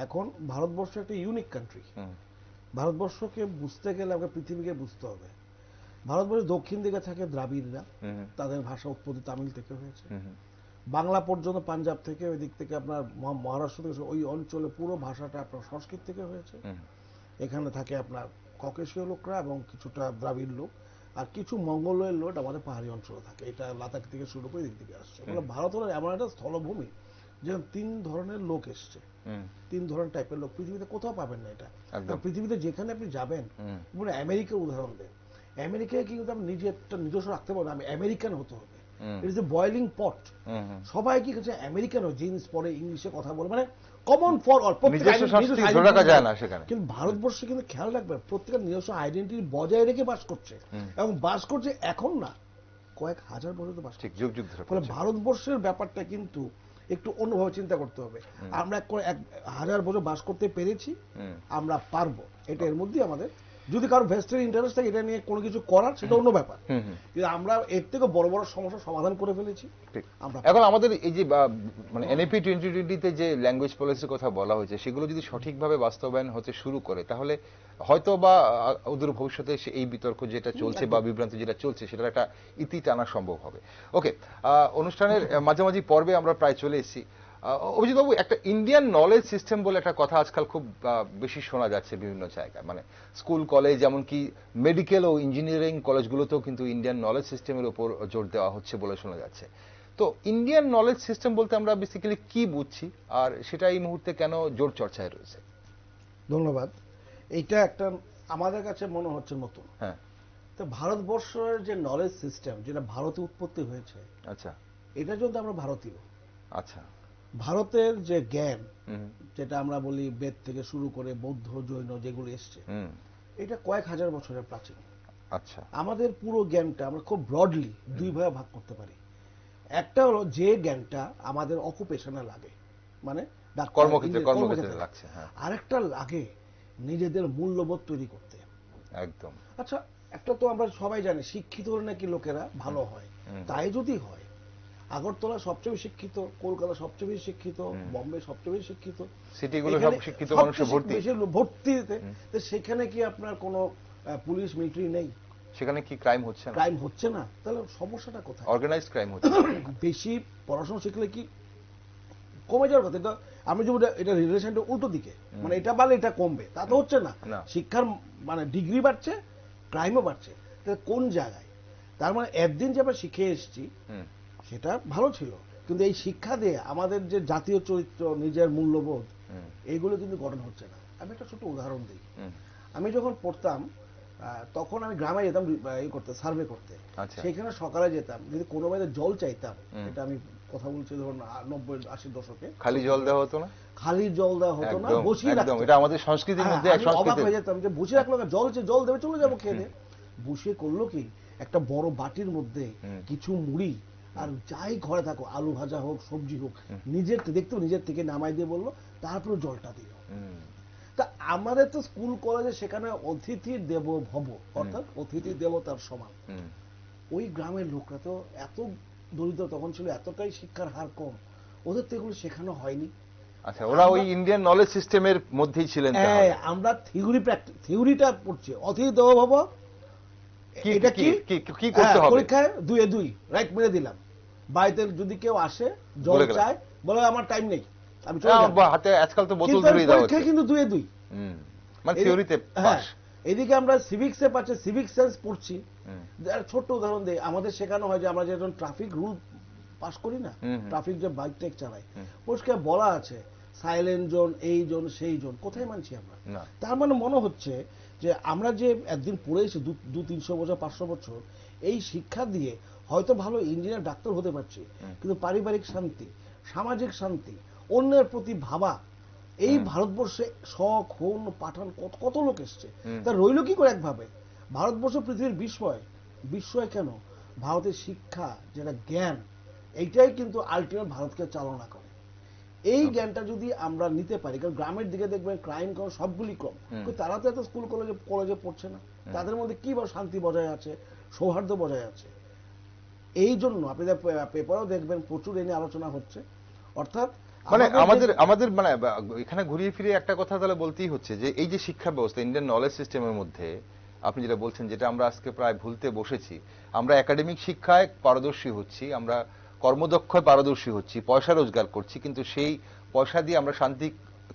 S2: এখন ভারতবর্ষ একটা ইউনিক কান্ট্রি ভারতবর্ষকে বুঝতে গেলে আমাকে পৃথিবীকে বুঝতে হবে ভারতবর্ষের দক্ষিণ দিকে থাকে দ্রাবিড়রা তাদের ভাষা উৎপত্তি তামিল থেকে হয়েছে বাংলা পর্যন্ত পাঞ্জাব থেকে ওই দিক থেকে আপনার মহারাষ্ট্র থেকে ওই অঞ্চলে পুরো ভাষাটা আপনার সংস্কৃত থেকে হয়েছে এখানে থাকে আপনার ককেশীয় লোকরা এবং কিছুটা দ্রাবিড় লোক আর কিছু মঙ্গলের লোক আমাদের পাহাড়ি অঞ্চলে থাকে এটা লাদাখ থেকে শুরু করে এদিক থেকে আসছে মানে ভারত হলো এমন একটা স্থলভূমি যেমন তিন ধরনের লোক এসছে তিন ধরনের টাইপের লোক পৃথিবীতে কোথাও পাবেন না এটা পৃথিবীতে যেখানে আপনি যাবেন আমেরিকার উদাহরণ দেন আমেরিকায় কিন্তু আপনি নিজে একটা নিজস্ব রাখতে পারবেন আমি আমেরিকান হতে হবে ইট ইজ এ বয়লিং পট সবাই কি হচ্ছে আমেরিকানও জিন্স পরে ইংলিশে কথা বলে মানে কমন ফর অল কিন্তু ভারতবর্ষে কিন্তু খেয়াল রাখবে প্রত্যেকের নিজস্ব আইডেন্টিটি বজায় রেখে বাস করছে এবং বাস করছে এখন না কয়েক হাজার বছর তো বাস যুগ যুগ ধরে ফলে ভারতবর্ষের ব্যাপারটা কিন্তু একটু অন্যভাবে চিন্তা করতে হবে আমরা এক হাজার বছর বাস করতে পেরেছি আমরা পারবো এটা এর মধ্যেই আমাদের যদি কারো ভেস্টেড ইন্টারেস্ট থাকে এটা নিয়ে কোনো কিছু করার সেটা অন্য ব্যাপার কিন্তু আমরা এর থেকে বড় বড় সমস্যা সমাধান করে ফেলেছি এখন আমাদের এই যে
S1: মানে এনএপি টোয়েন্টি টোয়েন্টিতে যে ল্যাঙ্গুয়েজ পলিসির কথা বলা হয়েছে সেগুলো যদি সঠিকভাবে বাস্তবায়ন হতে শুরু করে তাহলে হয়তো বা ওদের ভবিষ্যতে এই বিতর্ক যেটা চলছে বা বিভ্রান্তি যেটা চলছে সেটার একটা ইতি টানা সম্ভব হবে ওকে অনুষ্ঠানের মাঝামাঝি পর্বে আমরা প্রায় চলে এসেছি অভিজিৎবাবু একটা ইন্ডিয়ান নলেজ সিস্টেম বলে একটা কথা আজকাল খুব বেশি শোনা যাচ্ছে বিভিন্ন জায়গায় মানে স্কুল কলেজ কি মেডিকেল ও ইঞ্জিনিয়ারিং কলেজগুলোতেও কিন্তু ইন্ডিয়ান নলেজ সিস্টেমের উপর জোর দেওয়া হচ্ছে বলে শোনা যাচ্ছে তো ইন্ডিয়ান নলেজ সিস্টেম বলতে আমরা বেসিক্যালি কি বুঝছি আর সেটা এই মুহূর্তে কেন জোর চর্চায় রয়েছে
S2: ধন্যবাদ এইটা একটা আমাদের কাছে মনে হচ্ছে নতুন হ্যাঁ তো ভারতবর্ষের যে নলেজ সিস্টেম যেটা ভারতে উৎপত্তি হয়েছে আচ্ছা এটার জন্য আমরা ভারতীয় আচ্ছা ভারতের যে জ্ঞান যেটা আমরা বলি বেদ থেকে শুরু করে বৌদ্ধ জৈন যেগুলো এসছে এটা কয়েক হাজার বছরের প্রাচীন আচ্ছা আমাদের পুরো জ্ঞানটা আমরা খুব ব্রডলি দুই ভাবে ভাগ করতে পারি একটা হলো যে জ্ঞানটা আমাদের অকুপেশনে লাগে মানে হ্যাঁ। আরেকটা লাগে নিজেদের মূল্যবোধ তৈরি করতে একদম আচ্ছা একটা তো আমরা সবাই জানি শিক্ষিত নাকি লোকেরা ভালো হয় তাই যদি হয় আগরতলা সবচেয়ে বেশি শিক্ষিত কলকাতা সবচেয়ে বেশি শিক্ষিত বম্বে সবচেয়ে বেশি শিক্ষিত সিটিগুলো সব শিক্ষিত মানুষে ভর্তি ভর্তিতে তো সেখানে কি আপনার কোনো পুলিশ মিলিটারি নেই সেখানে কি ক্রাইম হচ্ছে না ক্রাইম হচ্ছে না তাহলে সমস্যাটা কোথায়
S1: অর্গানাইজড ক্রাইম হচ্ছে
S2: বেশি পড়াশোনা শিখলে কি কমে যাওয়ার কথা এটা আমি যে এটা রিলেশনটা উল্টো দিকে মানে এটা বলে এটা কমবে তা তো হচ্ছে না শিক্ষার মানে ডিগ্রি বাড়ছে ক্রাইমও বাড়ছে তাহলে কোন জায়গায় তার মানে একদিন যে আমরা শিখে এসছি সেটা ভালো ছিল কিন্তু এই শিক্ষা দিয়ে আমাদের যে জাতীয় চরিত্র নিজের মূল্যবোধ এগুলো কিন্তু গঠন হচ্ছে না আমি একটা ছোট উদাহরণ দিই আমি যখন পড়তাম তখন আমি গ্রামে যেতাম ইয়ে করতে সার্ভে করতে আচ্ছা। সেখানে সকালে যেতাম যদি কোনো বাইরে জল চাইতাম এটা আমি কথা বলছি ধরুন নব্বই আশির দশকে
S1: খালি জল দেওয়া হতো না
S2: খালি জল দেওয়া হতো না বসিয়ে রাখতাম এটা
S1: আমাদের সংস্কৃতির হ্যাঁ, মধ্যে সংস্কৃতি অবাক হয়ে
S2: যেতাম যে বসিয়ে রাখলো জল যে জল দেবে চলে যাবো খেয়ে বসিয়ে করলো কি একটা বড় বাটির মধ্যে কিছু মুড়ি আর যাই ঘরে থাকো আলু ভাজা হোক সবজি হোক নিজের দেখতে নিজের থেকে নামাই দিয়ে বললো তারপরে জলটা দিল তা আমাদের তো স্কুল কলেজে সেখানে অতিথি দেব ভব অর্থাৎ অতিথি দেবতার সমান ওই গ্রামের লোকরা তো এত দরিদ্র তখন ছিল এতটাই শিক্ষার হার কম ওদের তো এগুলো শেখানো হয়নি
S1: আচ্ছা ওরা ওই ইন্ডিয়ান নলেজ সিস্টেমের মধ্যেই ছিলেন হ্যাঁ আমরা থিওরি প্র্যাকটিস থিওরিটা
S2: পড়ছি অতিথি দেব ভব এটা কি কি করতে হ্যাঁ, হবে রাইট মেরে দিলাম যদি কেউ আসে জল চায় বলে আমার টাইম নেই আমি চলে যাব হাতে আজকাল তো বোতল ধরে দাও কিন্তু মানে থিওরিতে পাস এদিকে আমরা সিভিক্সে পাচ্ছে সিভিক সেন্স পড়ছি ছোট্ট উদাহরণ দেই আমাদের শেখানো হয় যে আমরা যে ট্রাফিক রুল পাস করি না ট্রাফিক যে বাইক টেক চালায় পরিষ্কার বলা আছে সাইলেন্ট জোন এই জোন সেই জোন কোথায় মানছি আমরা তার মানে মনে হচ্ছে যে আমরা যে একদিন পড়ে এসে দু তিনশো বছর পাঁচশো বছর এই শিক্ষা দিয়ে হয়তো ভালো ইঞ্জিনিয়ার ডাক্তার হতে পারছি কিন্তু পারিবারিক শান্তি সামাজিক শান্তি অন্যের প্রতি ভাবা এই ভারতবর্ষে শখ হোন পাঠান কত লোক এসছে তা রইল কি করে একভাবে ভারতবর্ষ পৃথিবীর বিস্ময় বিস্ময় কেন ভারতের শিক্ষা যেটা জ্ঞান এইটাই কিন্তু আলটিমেট ভারতকে চালনা করে এই আচ্ছা। জ্ঞানটা যদি আমরা নিতে পারি কারণ গ্রামের দিকে দেখবেন ক্রাইম কারণ সবগুলি কম তারা তো এত স্কুল কলেজে কলেজে পড়ছে না তাদের মধ্যে কি বা শান্তি বজায় আছে সৌহার্দ্য বজায় আছে এই জন্য আপনি পেপারও দেখবেন প্রচুর এনে আলোচনা হচ্ছে অর্থাৎ মানে আমাদের
S1: আমাদের মানে এখানে ঘুরিয়ে ফিরে একটা কথা তাহলে বলতেই হচ্ছে যে এই যে শিক্ষা ব্যবস্থা ইন্ডিয়ান নলেজ সিস্টেমের মধ্যে আপনি যেটা বলছেন যেটা আমরা আজকে প্রায় ভুলতে বসেছি আমরা একাডেমিক শিক্ষায় পারদর্শী হচ্ছি আমরা কর্মদক্ষ পারদর্শী হচ্ছি পয়সা রোজগার করছি কিন্তু সেই পয়সা দিয়ে আমরা শান্তি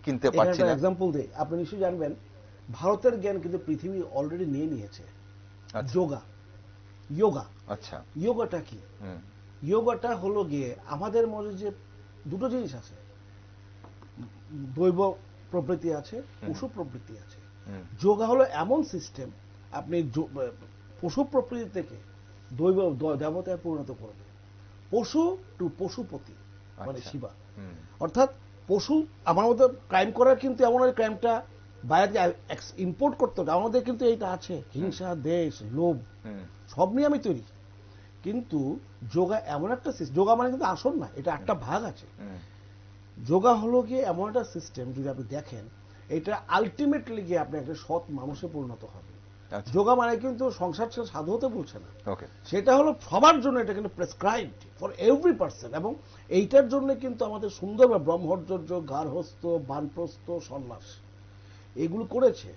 S1: কিনতে পারছি না
S2: এক্সাম্পল দেই আপনি নিশ্চয়ই জানবেন ভারতের জ্ঞান কিন্তু পৃথিবী অলরেডি নিয়ে নিয়েছে আচ্ছা। যোগা যোগা আচ্ছা যোগাটা কি যোগাটা হলো গিয়ে আমাদের মধ্যে যে দুটো জিনিস আছে দৈব প্রবৃত্তি আছে পশু প্রবৃত্তি আছে যোগা হলো এমন সিস্টেম আপনি পশু প্রবৃত্তি থেকে দৈব দেবতায় পরিণত করবে পশু টু পশুপতি মানে আচ্ছা। শিবা অর্থাৎ পশু মধ্যে ক্রাইম করার কিন্তু এমন ওই ক্রাইমটা বাইরে ইম্পোর্ট করতে হবে আমাদের কিন্তু এইটা আছে হিংসা দেশ লোভ সব নিয়ে আমি তৈরি কিন্তু যোগা এমন একটা যোগা মানে কিন্তু আসন না এটা একটা ভাগ আছে যোগা হলো গিয়ে এমন একটা সিস্টেম যদি আপনি দেখেন এটা আলটিমেটলি গিয়ে আপনি একটা সৎ মানুষে পরিণত হবে আচ্ছা। যোগা মানে কিন্তু সংসার ছেড়ে সাধু হতে বলছে না সেটা হলো সবার জন্য এটা কিন্তু প্রেসক্রাইব ফর এভরি পার্সন এবং এইটার জন্য কিন্তু আমাদের সুন্দরভাবে ব্রহ্মচর্য গার্হস্থ বানপ্রস্থ সন্ন্যাস এগুলো করেছে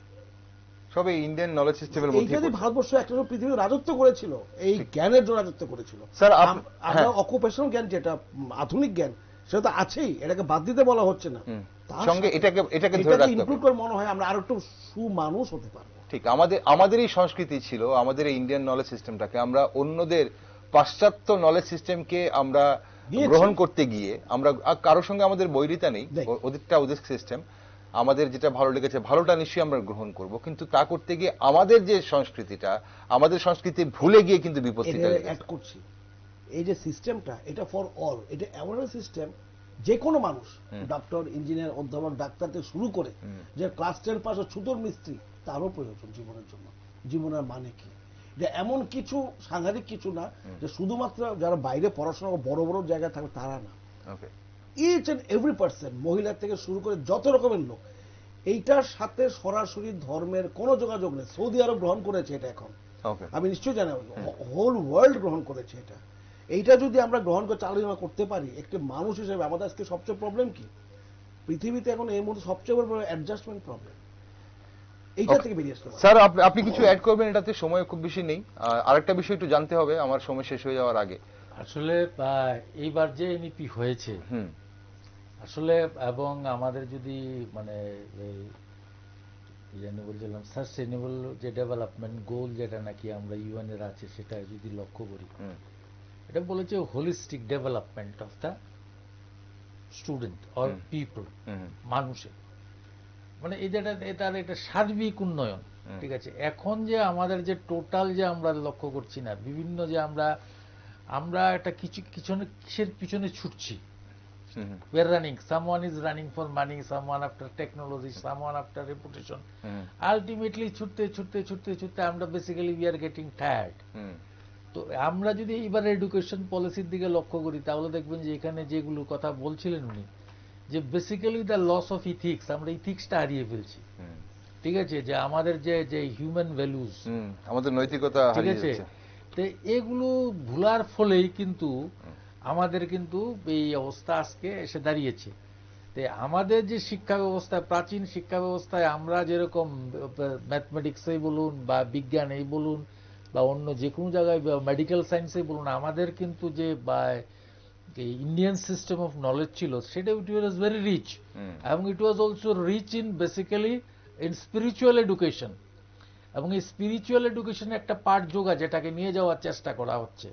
S1: সবে ইন্ডিয়ান নলেজ সিস্টেমের মধ্যে
S2: ভারতবর্ষ একটা পৃথিবীর রাজত্ব করেছিল এই জ্ঞানের জন্য রাজত্ব করেছিল স্যার আমরা অকুপেশনাল জ্ঞান যেটা আধুনিক জ্ঞান সেটা তো আছেই এটাকে বাদ দিতে বলা হচ্ছে না সঙ্গে এটাকে এটাকে ধরে রাখতে করে মনে হয় আমরা আরো একটু সুমানুষ হতে পারবো
S1: ঠিক আমাদের আমাদেরই সংস্কৃতি ছিল আমাদের ইন্ডিয়ান নলেজ সিস্টেমটাকে আমরা অন্যদের পাশ্চাত্য নলেজ সিস্টেমকে আমরা গ্রহণ করতে গিয়ে আমরা কারোর সঙ্গে আমাদের বৈরিতা নেই ওদেরটা ওদের সিস্টেম আমাদের যেটা ভালো লেগেছে ভালোটা নিশ্চয়ই আমরা গ্রহণ করব কিন্তু তা করতে গিয়ে আমাদের যে সংস্কৃতিটা আমাদের সংস্কৃতি ভুলে গিয়ে কিন্তু বিপত্তি
S2: এই যে সিস্টেমটা এটা ফর অল এটা এমন সিস্টেম যে কোনো মানুষ ডক্টর ইঞ্জিনিয়ার অধ্যাপক ডাক্তার থেকে শুরু করে যে ক্লাস টেন পাশে ছুতোর মিস্ত্রি তারও প্রয়োজন জীবনের জন্য জীবনের মানে কি যে এমন কিছু সাংঘাতিক কিছু না যে শুধুমাত্র যারা বাইরে পড়াশোনা বড় বড় জায়গায় থাকবে তারা না ইচ অ্যান্ড এভরি পার্সন মহিলা থেকে শুরু করে যত রকমের লোক এইটার সাথে সরাসরি ধর্মের কোনো যোগাযোগ নেই সৌদি আরব গ্রহণ করেছে এটা এখন আমি নিশ্চয়ই জানি হোল ওয়ার্ল্ড গ্রহণ করেছে এটা এইটা যদি আমরা গ্রহণ করে চালনা করতে পারি একটি মানুষ হিসেবে আমাদের আজকে সবচেয়ে প্রবলেম কি পৃথিবীতে এখন এই মুহূর্তে সবচেয়ে বড় অ্যাডজাস্টমেন্ট প্রবলেম স্যার আপনি কিছু অ্যাড
S1: করবেন এটাতে সময় খুব বেশি নেই আরেকটা বিষয় একটু জানতে হবে আমার সময় শেষ হয়ে যাওয়ার
S3: আগে আসলে এইবার যে এমপি হয়েছে আসলে এবং আমাদের যদি মানে বলছিলাম সাস্টেনেবল যে ডেভেলপমেন্ট গোল যেটা নাকি আমরা ইউএনের আছে সেটা যদি লক্ষ্য করি এটা বলেছে holistic development of the student or people মানুষের মানে এটা তার এটা সার্বিক উন্নয়ন ঠিক আছে এখন যে আমাদের যে টোটাল যে আমরা লক্ষ্য করছি না বিভিন্ন যে আমরা আমরা একটা কিছু পিছনে কিসের পিছনে ছুটছি we are running someone is running for money after technology technology someone after reputation ultimately ছুটতে ছুটতে ছুটতে ছুটতে আমরা basically we are getting tired তো আমরা যদি এইবার এডুকেশন পলিসির দিকে লক্ষ্য করি তাহলে দেখবেন যে এখানে যেগুলো কথা বলছিলেন উনি যে basically the loss of ethics আমরা ইথিক্সটা হারিয়ে ফেলছি ঠিক আছে যে আমাদের যে যে হিউম্যান ভ্যালুজ
S1: আমাদের নৈতিকতা ঠিক আছে
S3: তো এগুলো ভুলার ফলেই কিন্তু আমাদের কিন্তু এই অবস্থা আজকে এসে দাঁড়িয়েছে তো আমাদের যে শিক্ষা ব্যবস্থা প্রাচীন শিক্ষা ব্যবস্থায় আমরা যেরকম ম্যাথমেটিক্সেই বলুন বা বিজ্ঞানেই বলুন বা অন্য যে কোনো জায়গায় মেডিকেল সায়েন্সে বলুন আমাদের কিন্তু যে বা ইন্ডিয়ান সিস্টেম অফ নলেজ ছিল সেটা ইট ওয়াজ ভেরি রিচ এবং it was also rich in basically in spiritual education এবং এই স্পিরিচুয়াল এডুকেশনে একটা পার্ট যোগা যেটাকে নিয়ে যাওয়ার চেষ্টা করা হচ্ছে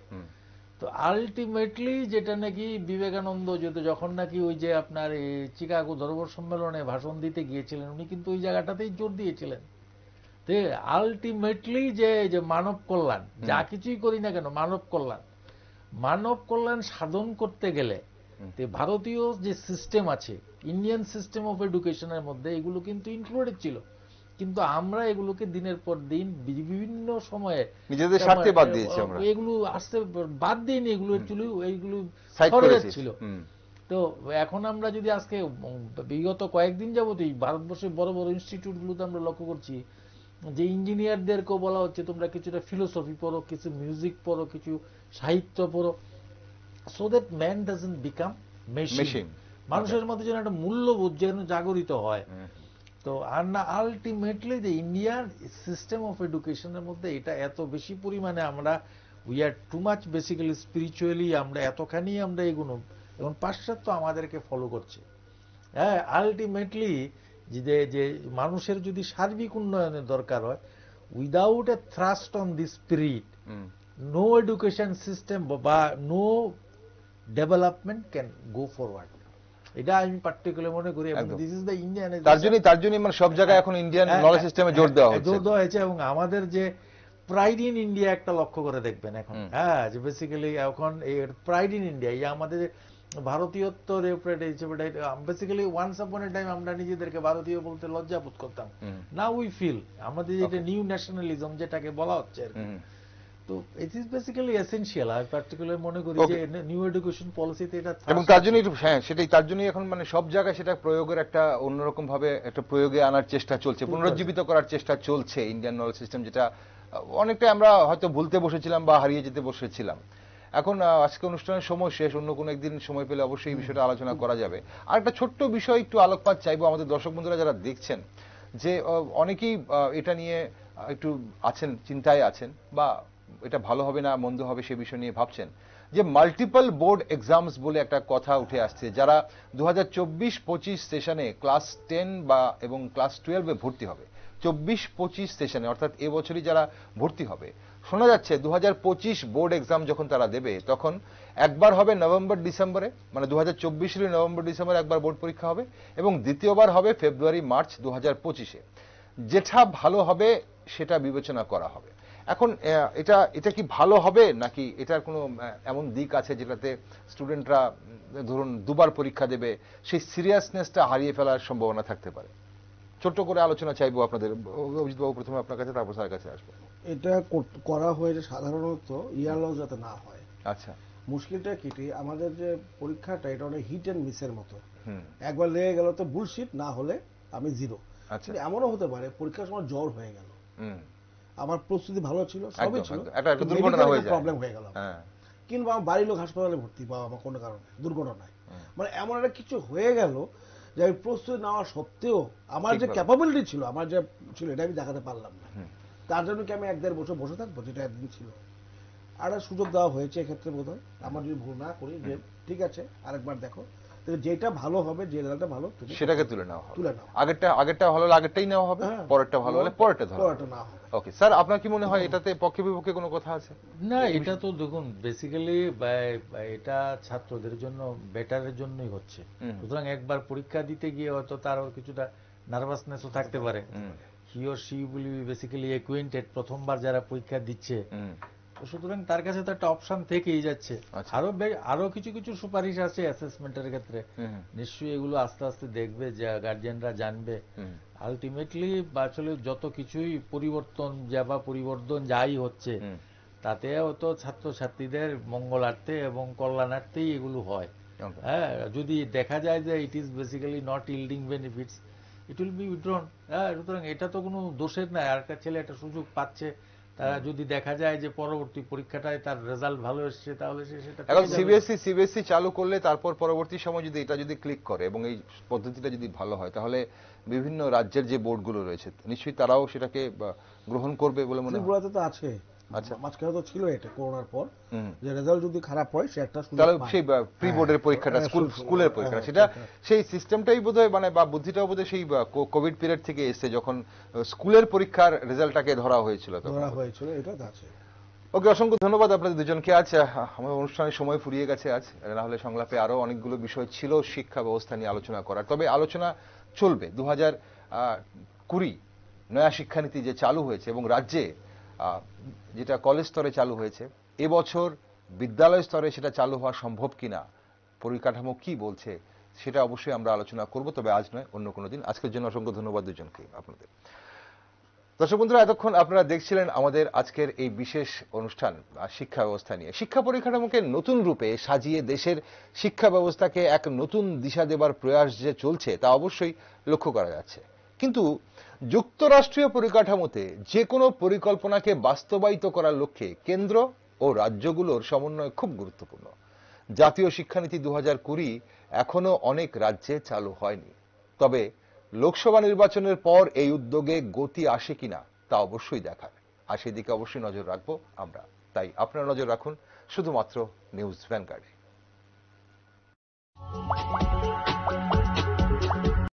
S3: তো আলটিমেটলি যেটা নাকি বিবেকানন্দ যেহেতু যখন নাকি ওই যে আপনার চিকাগো ধর্ম সম্মেলনে ভাষণ দিতে গিয়েছিলেন উনি কিন্তু ওই জায়গাটাতেই জোর দিয়েছিলেন আলটিমেটলি যে যে মানব কল্যাণ যা কিছুই করি না কেন মানব কল্যাণ মানব কল্যাণ সাধন করতে গেলে ভারতীয় যে সিস্টেম আছে ইন্ডিয়ান সিস্টেম অফ এডুকেশনের মধ্যে এগুলো কিন্তু ইনক্লুডেড ছিল কিন্তু আমরা এগুলোকে দিনের পর দিন বিভিন্ন সময়ে নিজেদের স্বার্থে বাদ দিয়েছি আমরা এগুলো আসতে বাদ দিইনি এগুলো অ্যাকচুয়ালি এইগুলো ছিল তো এখন আমরা যদি আজকে বিগত কয়েকদিন যাবতই ভারতবর্ষের বড় বড় ইনস্টিটিউট গুলোতে আমরা লক্ষ্য করছি যে ইঞ্জিনিয়ারদেরকেও বলা হচ্ছে তোমরা কিছুটা ফিলোসফি পড়ো কিছু মিউজিক পড়ো কিছু সাহিত্য পড়ো so that man doesn't become machine মানুষের মধ্যে যেন একটা মূল্যবোধ যেন জাগরিত হয় হ্যাঁ, হ্যাঁ। তো আর না আলটিমেটলি যে ইন্ডিয়ান সিস্টেম অফ এডুকেশনের মধ্যে এটা এত বেশি পরিমাণে আমরা we are too much basically spiritually আমরা এতখানি আমরা এগুনো এবং পাশ্চাত্য আমাদেরকে ফলো করছে হ্যাঁ আলটিমেটলি যে যে মানুষের যদি সার্বিক উন্নয়নের দরকার হয় without a thrust on the spirit no education system বা no development can go forward এটা আমি পার্টিকুলার মনে করি এবং দিস ইজ দ্য ইন্ডিয়ান তার জন্য তার
S1: জন্য মানে সব জায়গায় এখন ইন্ডিয়ান নলেজ সিস্টেমে জোর দেওয়া হ্যাঁ, হচ্ছে জোর দেওয়া
S3: হয়েছে এবং আমাদের যে প্রাইড ইন ইন্ডিয়া একটা লক্ষ্য করে দেখবেন এখন হ্যাঁ যে বেসিক্যালি এখন এই প্রাইড ইন ইন্ডিয়া এই আমাদের বেসিক্যালি ওয়ান্স এ টাইম আমরা নিজেদেরকে ভারতীয় বলতে লজ্জা বোধ করতাম না উই ফিল আমাদের যেটা নিউ ন্যাশনালিজম যেটাকে বলা হচ্ছে তো ইট ইজ বেসিক্যালি পার্টিকুলার মনে করি যে নিউ এডুকেশন পলিসিতে এটা এবং
S1: তার জন্যই হ্যাঁ সেটাই তার জন্যই এখন মানে সব জায়গায় সেটা প্রয়োগের একটা অন্যরকম ভাবে একটা প্রয়োগে আনার চেষ্টা চলছে পুনরুজ্জীবিত করার চেষ্টা চলছে ইন্ডিয়ান নলেজ সিস্টেম যেটা অনেকটা আমরা হয়তো ভুলতে বসেছিলাম বা হারিয়ে যেতে বসেছিলাম এখন আজকে অনুষ্ঠানের সময় শেষ অন্য কোনো একদিন সময় পেলে অবশ্যই এই বিষয়টা আলোচনা করা যাবে আর একটা ছোট্ট বিষয় একটু আলোকপাত চাইবো আমাদের দর্শক বন্ধুরা যারা দেখছেন যে অনেকেই এটা নিয়ে একটু আছেন চিন্তায় আছেন বা এটা ভালো হবে না মন্দ হবে সে বিষয় নিয়ে ভাবছেন যে মাল্টিপল বোর্ড এক্সামস বলে একটা কথা উঠে আসছে যারা দু হাজার চব্বিশ পঁচিশ সেশনে ক্লাস টেন বা এবং ক্লাস টুয়েলভে ভর্তি হবে চব্বিশ পঁচিশ সেশনে অর্থাৎ এবছরই যারা ভর্তি হবে শোনা যাচ্ছে দু বোর্ড এক্সাম যখন তারা দেবে তখন একবার হবে নভেম্বর ডিসেম্বরে মানে দু হাজার নভেম্বর ডিসেম্বরে একবার বোর্ড পরীক্ষা হবে এবং দ্বিতীয়বার হবে ফেব্রুয়ারি মার্চ দু হাজার পঁচিশে যেটা ভালো হবে সেটা বিবেচনা করা হবে এখন এটা এটা কি ভালো হবে নাকি এটার কোনো এমন দিক আছে যেটাতে স্টুডেন্টরা ধরুন দুবার পরীক্ষা দেবে সেই সিরিয়াসনেসটা হারিয়ে ফেলার সম্ভাবনা থাকতে পারে ছোট্ট করে আলোচনা চাইবো আপনাদের অভিজিৎবাবু প্রথমে আপনার কাছে তারপর স্যার কাছে আসবো
S2: এটা করা হয়েছে সাধারণত ইয়ারলস যাতে না হয় আচ্ছা মুশকিলটা কেটে আমাদের যে পরীক্ষাটা এটা অনেক হিট অ্যান্ড মিসের মতো একবার লেগে গেল তো বুলশিট না হলে আমি জিরো আচ্ছা। এমনও হতে পারে পরীক্ষার সময় জ্বর হয়ে গেল আমার প্রস্তুতি ভালো ছিল সবই ছিল প্রবলেম হয়ে গেল হ্যাঁ। কিংবা আমার বাড়ির লোক হাসপাতালে ভর্তি পাওয়া আমার কোনো কারণে দুর্ঘটনায় মানে এমন একটা কিছু হয়ে গেল যে আমি প্রস্তুতি নেওয়া সত্ত্বেও আমার যে ক্যাপাবিলিটি ছিল আমার যে ছিল এটা আমি দেখাতে পারলাম না তার জন্য কি আমি এক দেড় বছর বসে থাকবো যেটা একদিন ছিল আর সুযোগ দেওয়া হয়েছে এক্ষেত্রে বোধ হয় আমার যদি ভুল না করি যে ঠিক আছে আরেকবার দেখো যেটা ভালো হবে যে রেজাল্টটা ভালো সেটাকে তুলে নেওয়া হবে তুলে নাও
S1: আগেরটা আগেরটা ভালো হলে আগেরটাই নেওয়া হবে হ্যাঁ। পরেরটা ভালো হলে পরেরটা ধরো পরেরটা না ওকে স্যার আপনার কি মনে হয় এটাতে পক্ষে বিপক্ষে কোনো কথা আছে না এটা তো দেখুন বেসিক্যালি
S3: এটা ছাত্রদের জন্য বেটারের জন্যই হচ্ছে সুতরাং একবার পরীক্ষা দিতে গিয়ে হয়তো তার কিছুটা নার্ভাসনেসও থাকতে পারে he or she will be basically acquainted প্রথমবার যারা পরীক্ষা দিচ্ছে সুতরাং তার কাছে তো একটা অপশন থেকেই যাচ্ছে আচ্ছা। আরো আরো কিছু কিছু সুপারিশ আছে অ্যাসেসমেন্টের ক্ষেত্রে নিশ্চয়ই এগুলো আস্তে আস্তে দেখবে যে গার্জিয়ানরা জানবে আলটিমেটলি আসলে যত কিছুই পরিবর্তন যা পরিবর্তন যাই হচ্ছে তাতে হয়তো ছাত্রছাত্রীদের মঙ্গলার্থে এবং কল্যাণার্থেই এগুলো হয় হ্যাঁ যদি দেখা যায় যে it is basically not yielding benefits it will be withdrawn হ্যাঁ সুতরাং এটা তো কোনো দোষের নয় আর একটা ছেলে একটা সুযোগ পাচ্ছে তারা যদি দেখা যায় যে পরবর্তী পরীক্ষাটায় তার রেজাল্ট ভালো এসছে তাহলে সে সেটা
S4: এখন
S1: সিবিএসসি সিবিএসসি e, e চালু করলে তারপর পরবর্তী সময় যদি এটা যদি ক্লিক করে এবং এই পদ্ধতিটা যদি ভালো হয় তাহলে বিভিন্ন রাজ্যের যে বোর্ডগুলো রয়েছে নিশ্চয়ই তারাও সেটাকে গ্রহণ করবে বলে মনে
S2: হয় তো আছে অনুষ্ঠানে আচ্ছা। মাঝখানে তো ছিল এটা করোনার পর যে রেজাল্ট যদি খারাপ হয় সে একটা তাহলে সেই প্রি বোর্ডের হ্যাঁ। পরীক্ষাটা হ্যাঁ, স্কুল স্কুলের হ্যাঁ, সেটা সেই সিস্টেমটাই
S1: মানে বা বুদ্ধিটাও সেই কোভিড পিরিয়ড থেকে যখন স্কুলের পরীক্ষার রেজাল্টটাকে ধরা হয়েছিল ধরা
S2: হয়েছিল এটা আছে
S1: ওকে অসংখ্য ধন্যবাদ আপনাদের দুজনকে আজ অনুষ্ঠানের সময় ফুরিয়ে গেছে আজ না হলে সংলাপে আরো অনেকগুলো বিষয় ছিল শিক্ষা ব্যবস্থা নিয়ে আলোচনা করার তবে আলোচনা চলবে দু হাজার কুড়ি নয়া শিক্ষানীতি যে চালু হয়েছে এবং রাজ্যে যেটা কলেজ স্তরে চালু হয়েছে এবছর বিদ্যালয় স্তরে সেটা চালু হওয়া সম্ভব কিনা পরিকাঠামো কি বলছে সেটা অবশ্যই আমরা আলোচনা করব তবে আজ নয় অন্য কোনো দিন আজকের জন্য অসংখ্য ধন্যবাদ দুজনকে আপনাদের দর্শক বন্ধুরা এতক্ষণ আপনারা দেখছিলেন আমাদের আজকের এই বিশেষ অনুষ্ঠান শিক্ষা ব্যবস্থা নিয়ে শিক্ষা পরিকাঠামোকে নতুন রূপে সাজিয়ে দেশের শিক্ষা ব্যবস্থাকে এক নতুন দিশা দেবার প্রয়াস যে চলছে তা অবশ্যই লক্ষ্য করা যাচ্ছে কিন্তু যুক্তরাষ্ট্রীয় পরিকাঠামোতে যে কোনো পরিকল্পনাকে বাস্তবায়িত করার লক্ষ্যে কেন্দ্র ও রাজ্যগুলোর সমন্বয় খুব গুরুত্বপূর্ণ জাতীয় শিক্ষানীতি দু হাজার কুড়ি এখনও অনেক রাজ্যে চালু হয়নি তবে লোকসভা নির্বাচনের পর এই উদ্যোগে গতি আসে কিনা তা অবশ্যই দেখার আর সেদিকে অবশ্যই নজর রাখব আমরা তাই আপনারা নজর রাখুন শুধুমাত্র নিউজ ভ্যানগার্ডে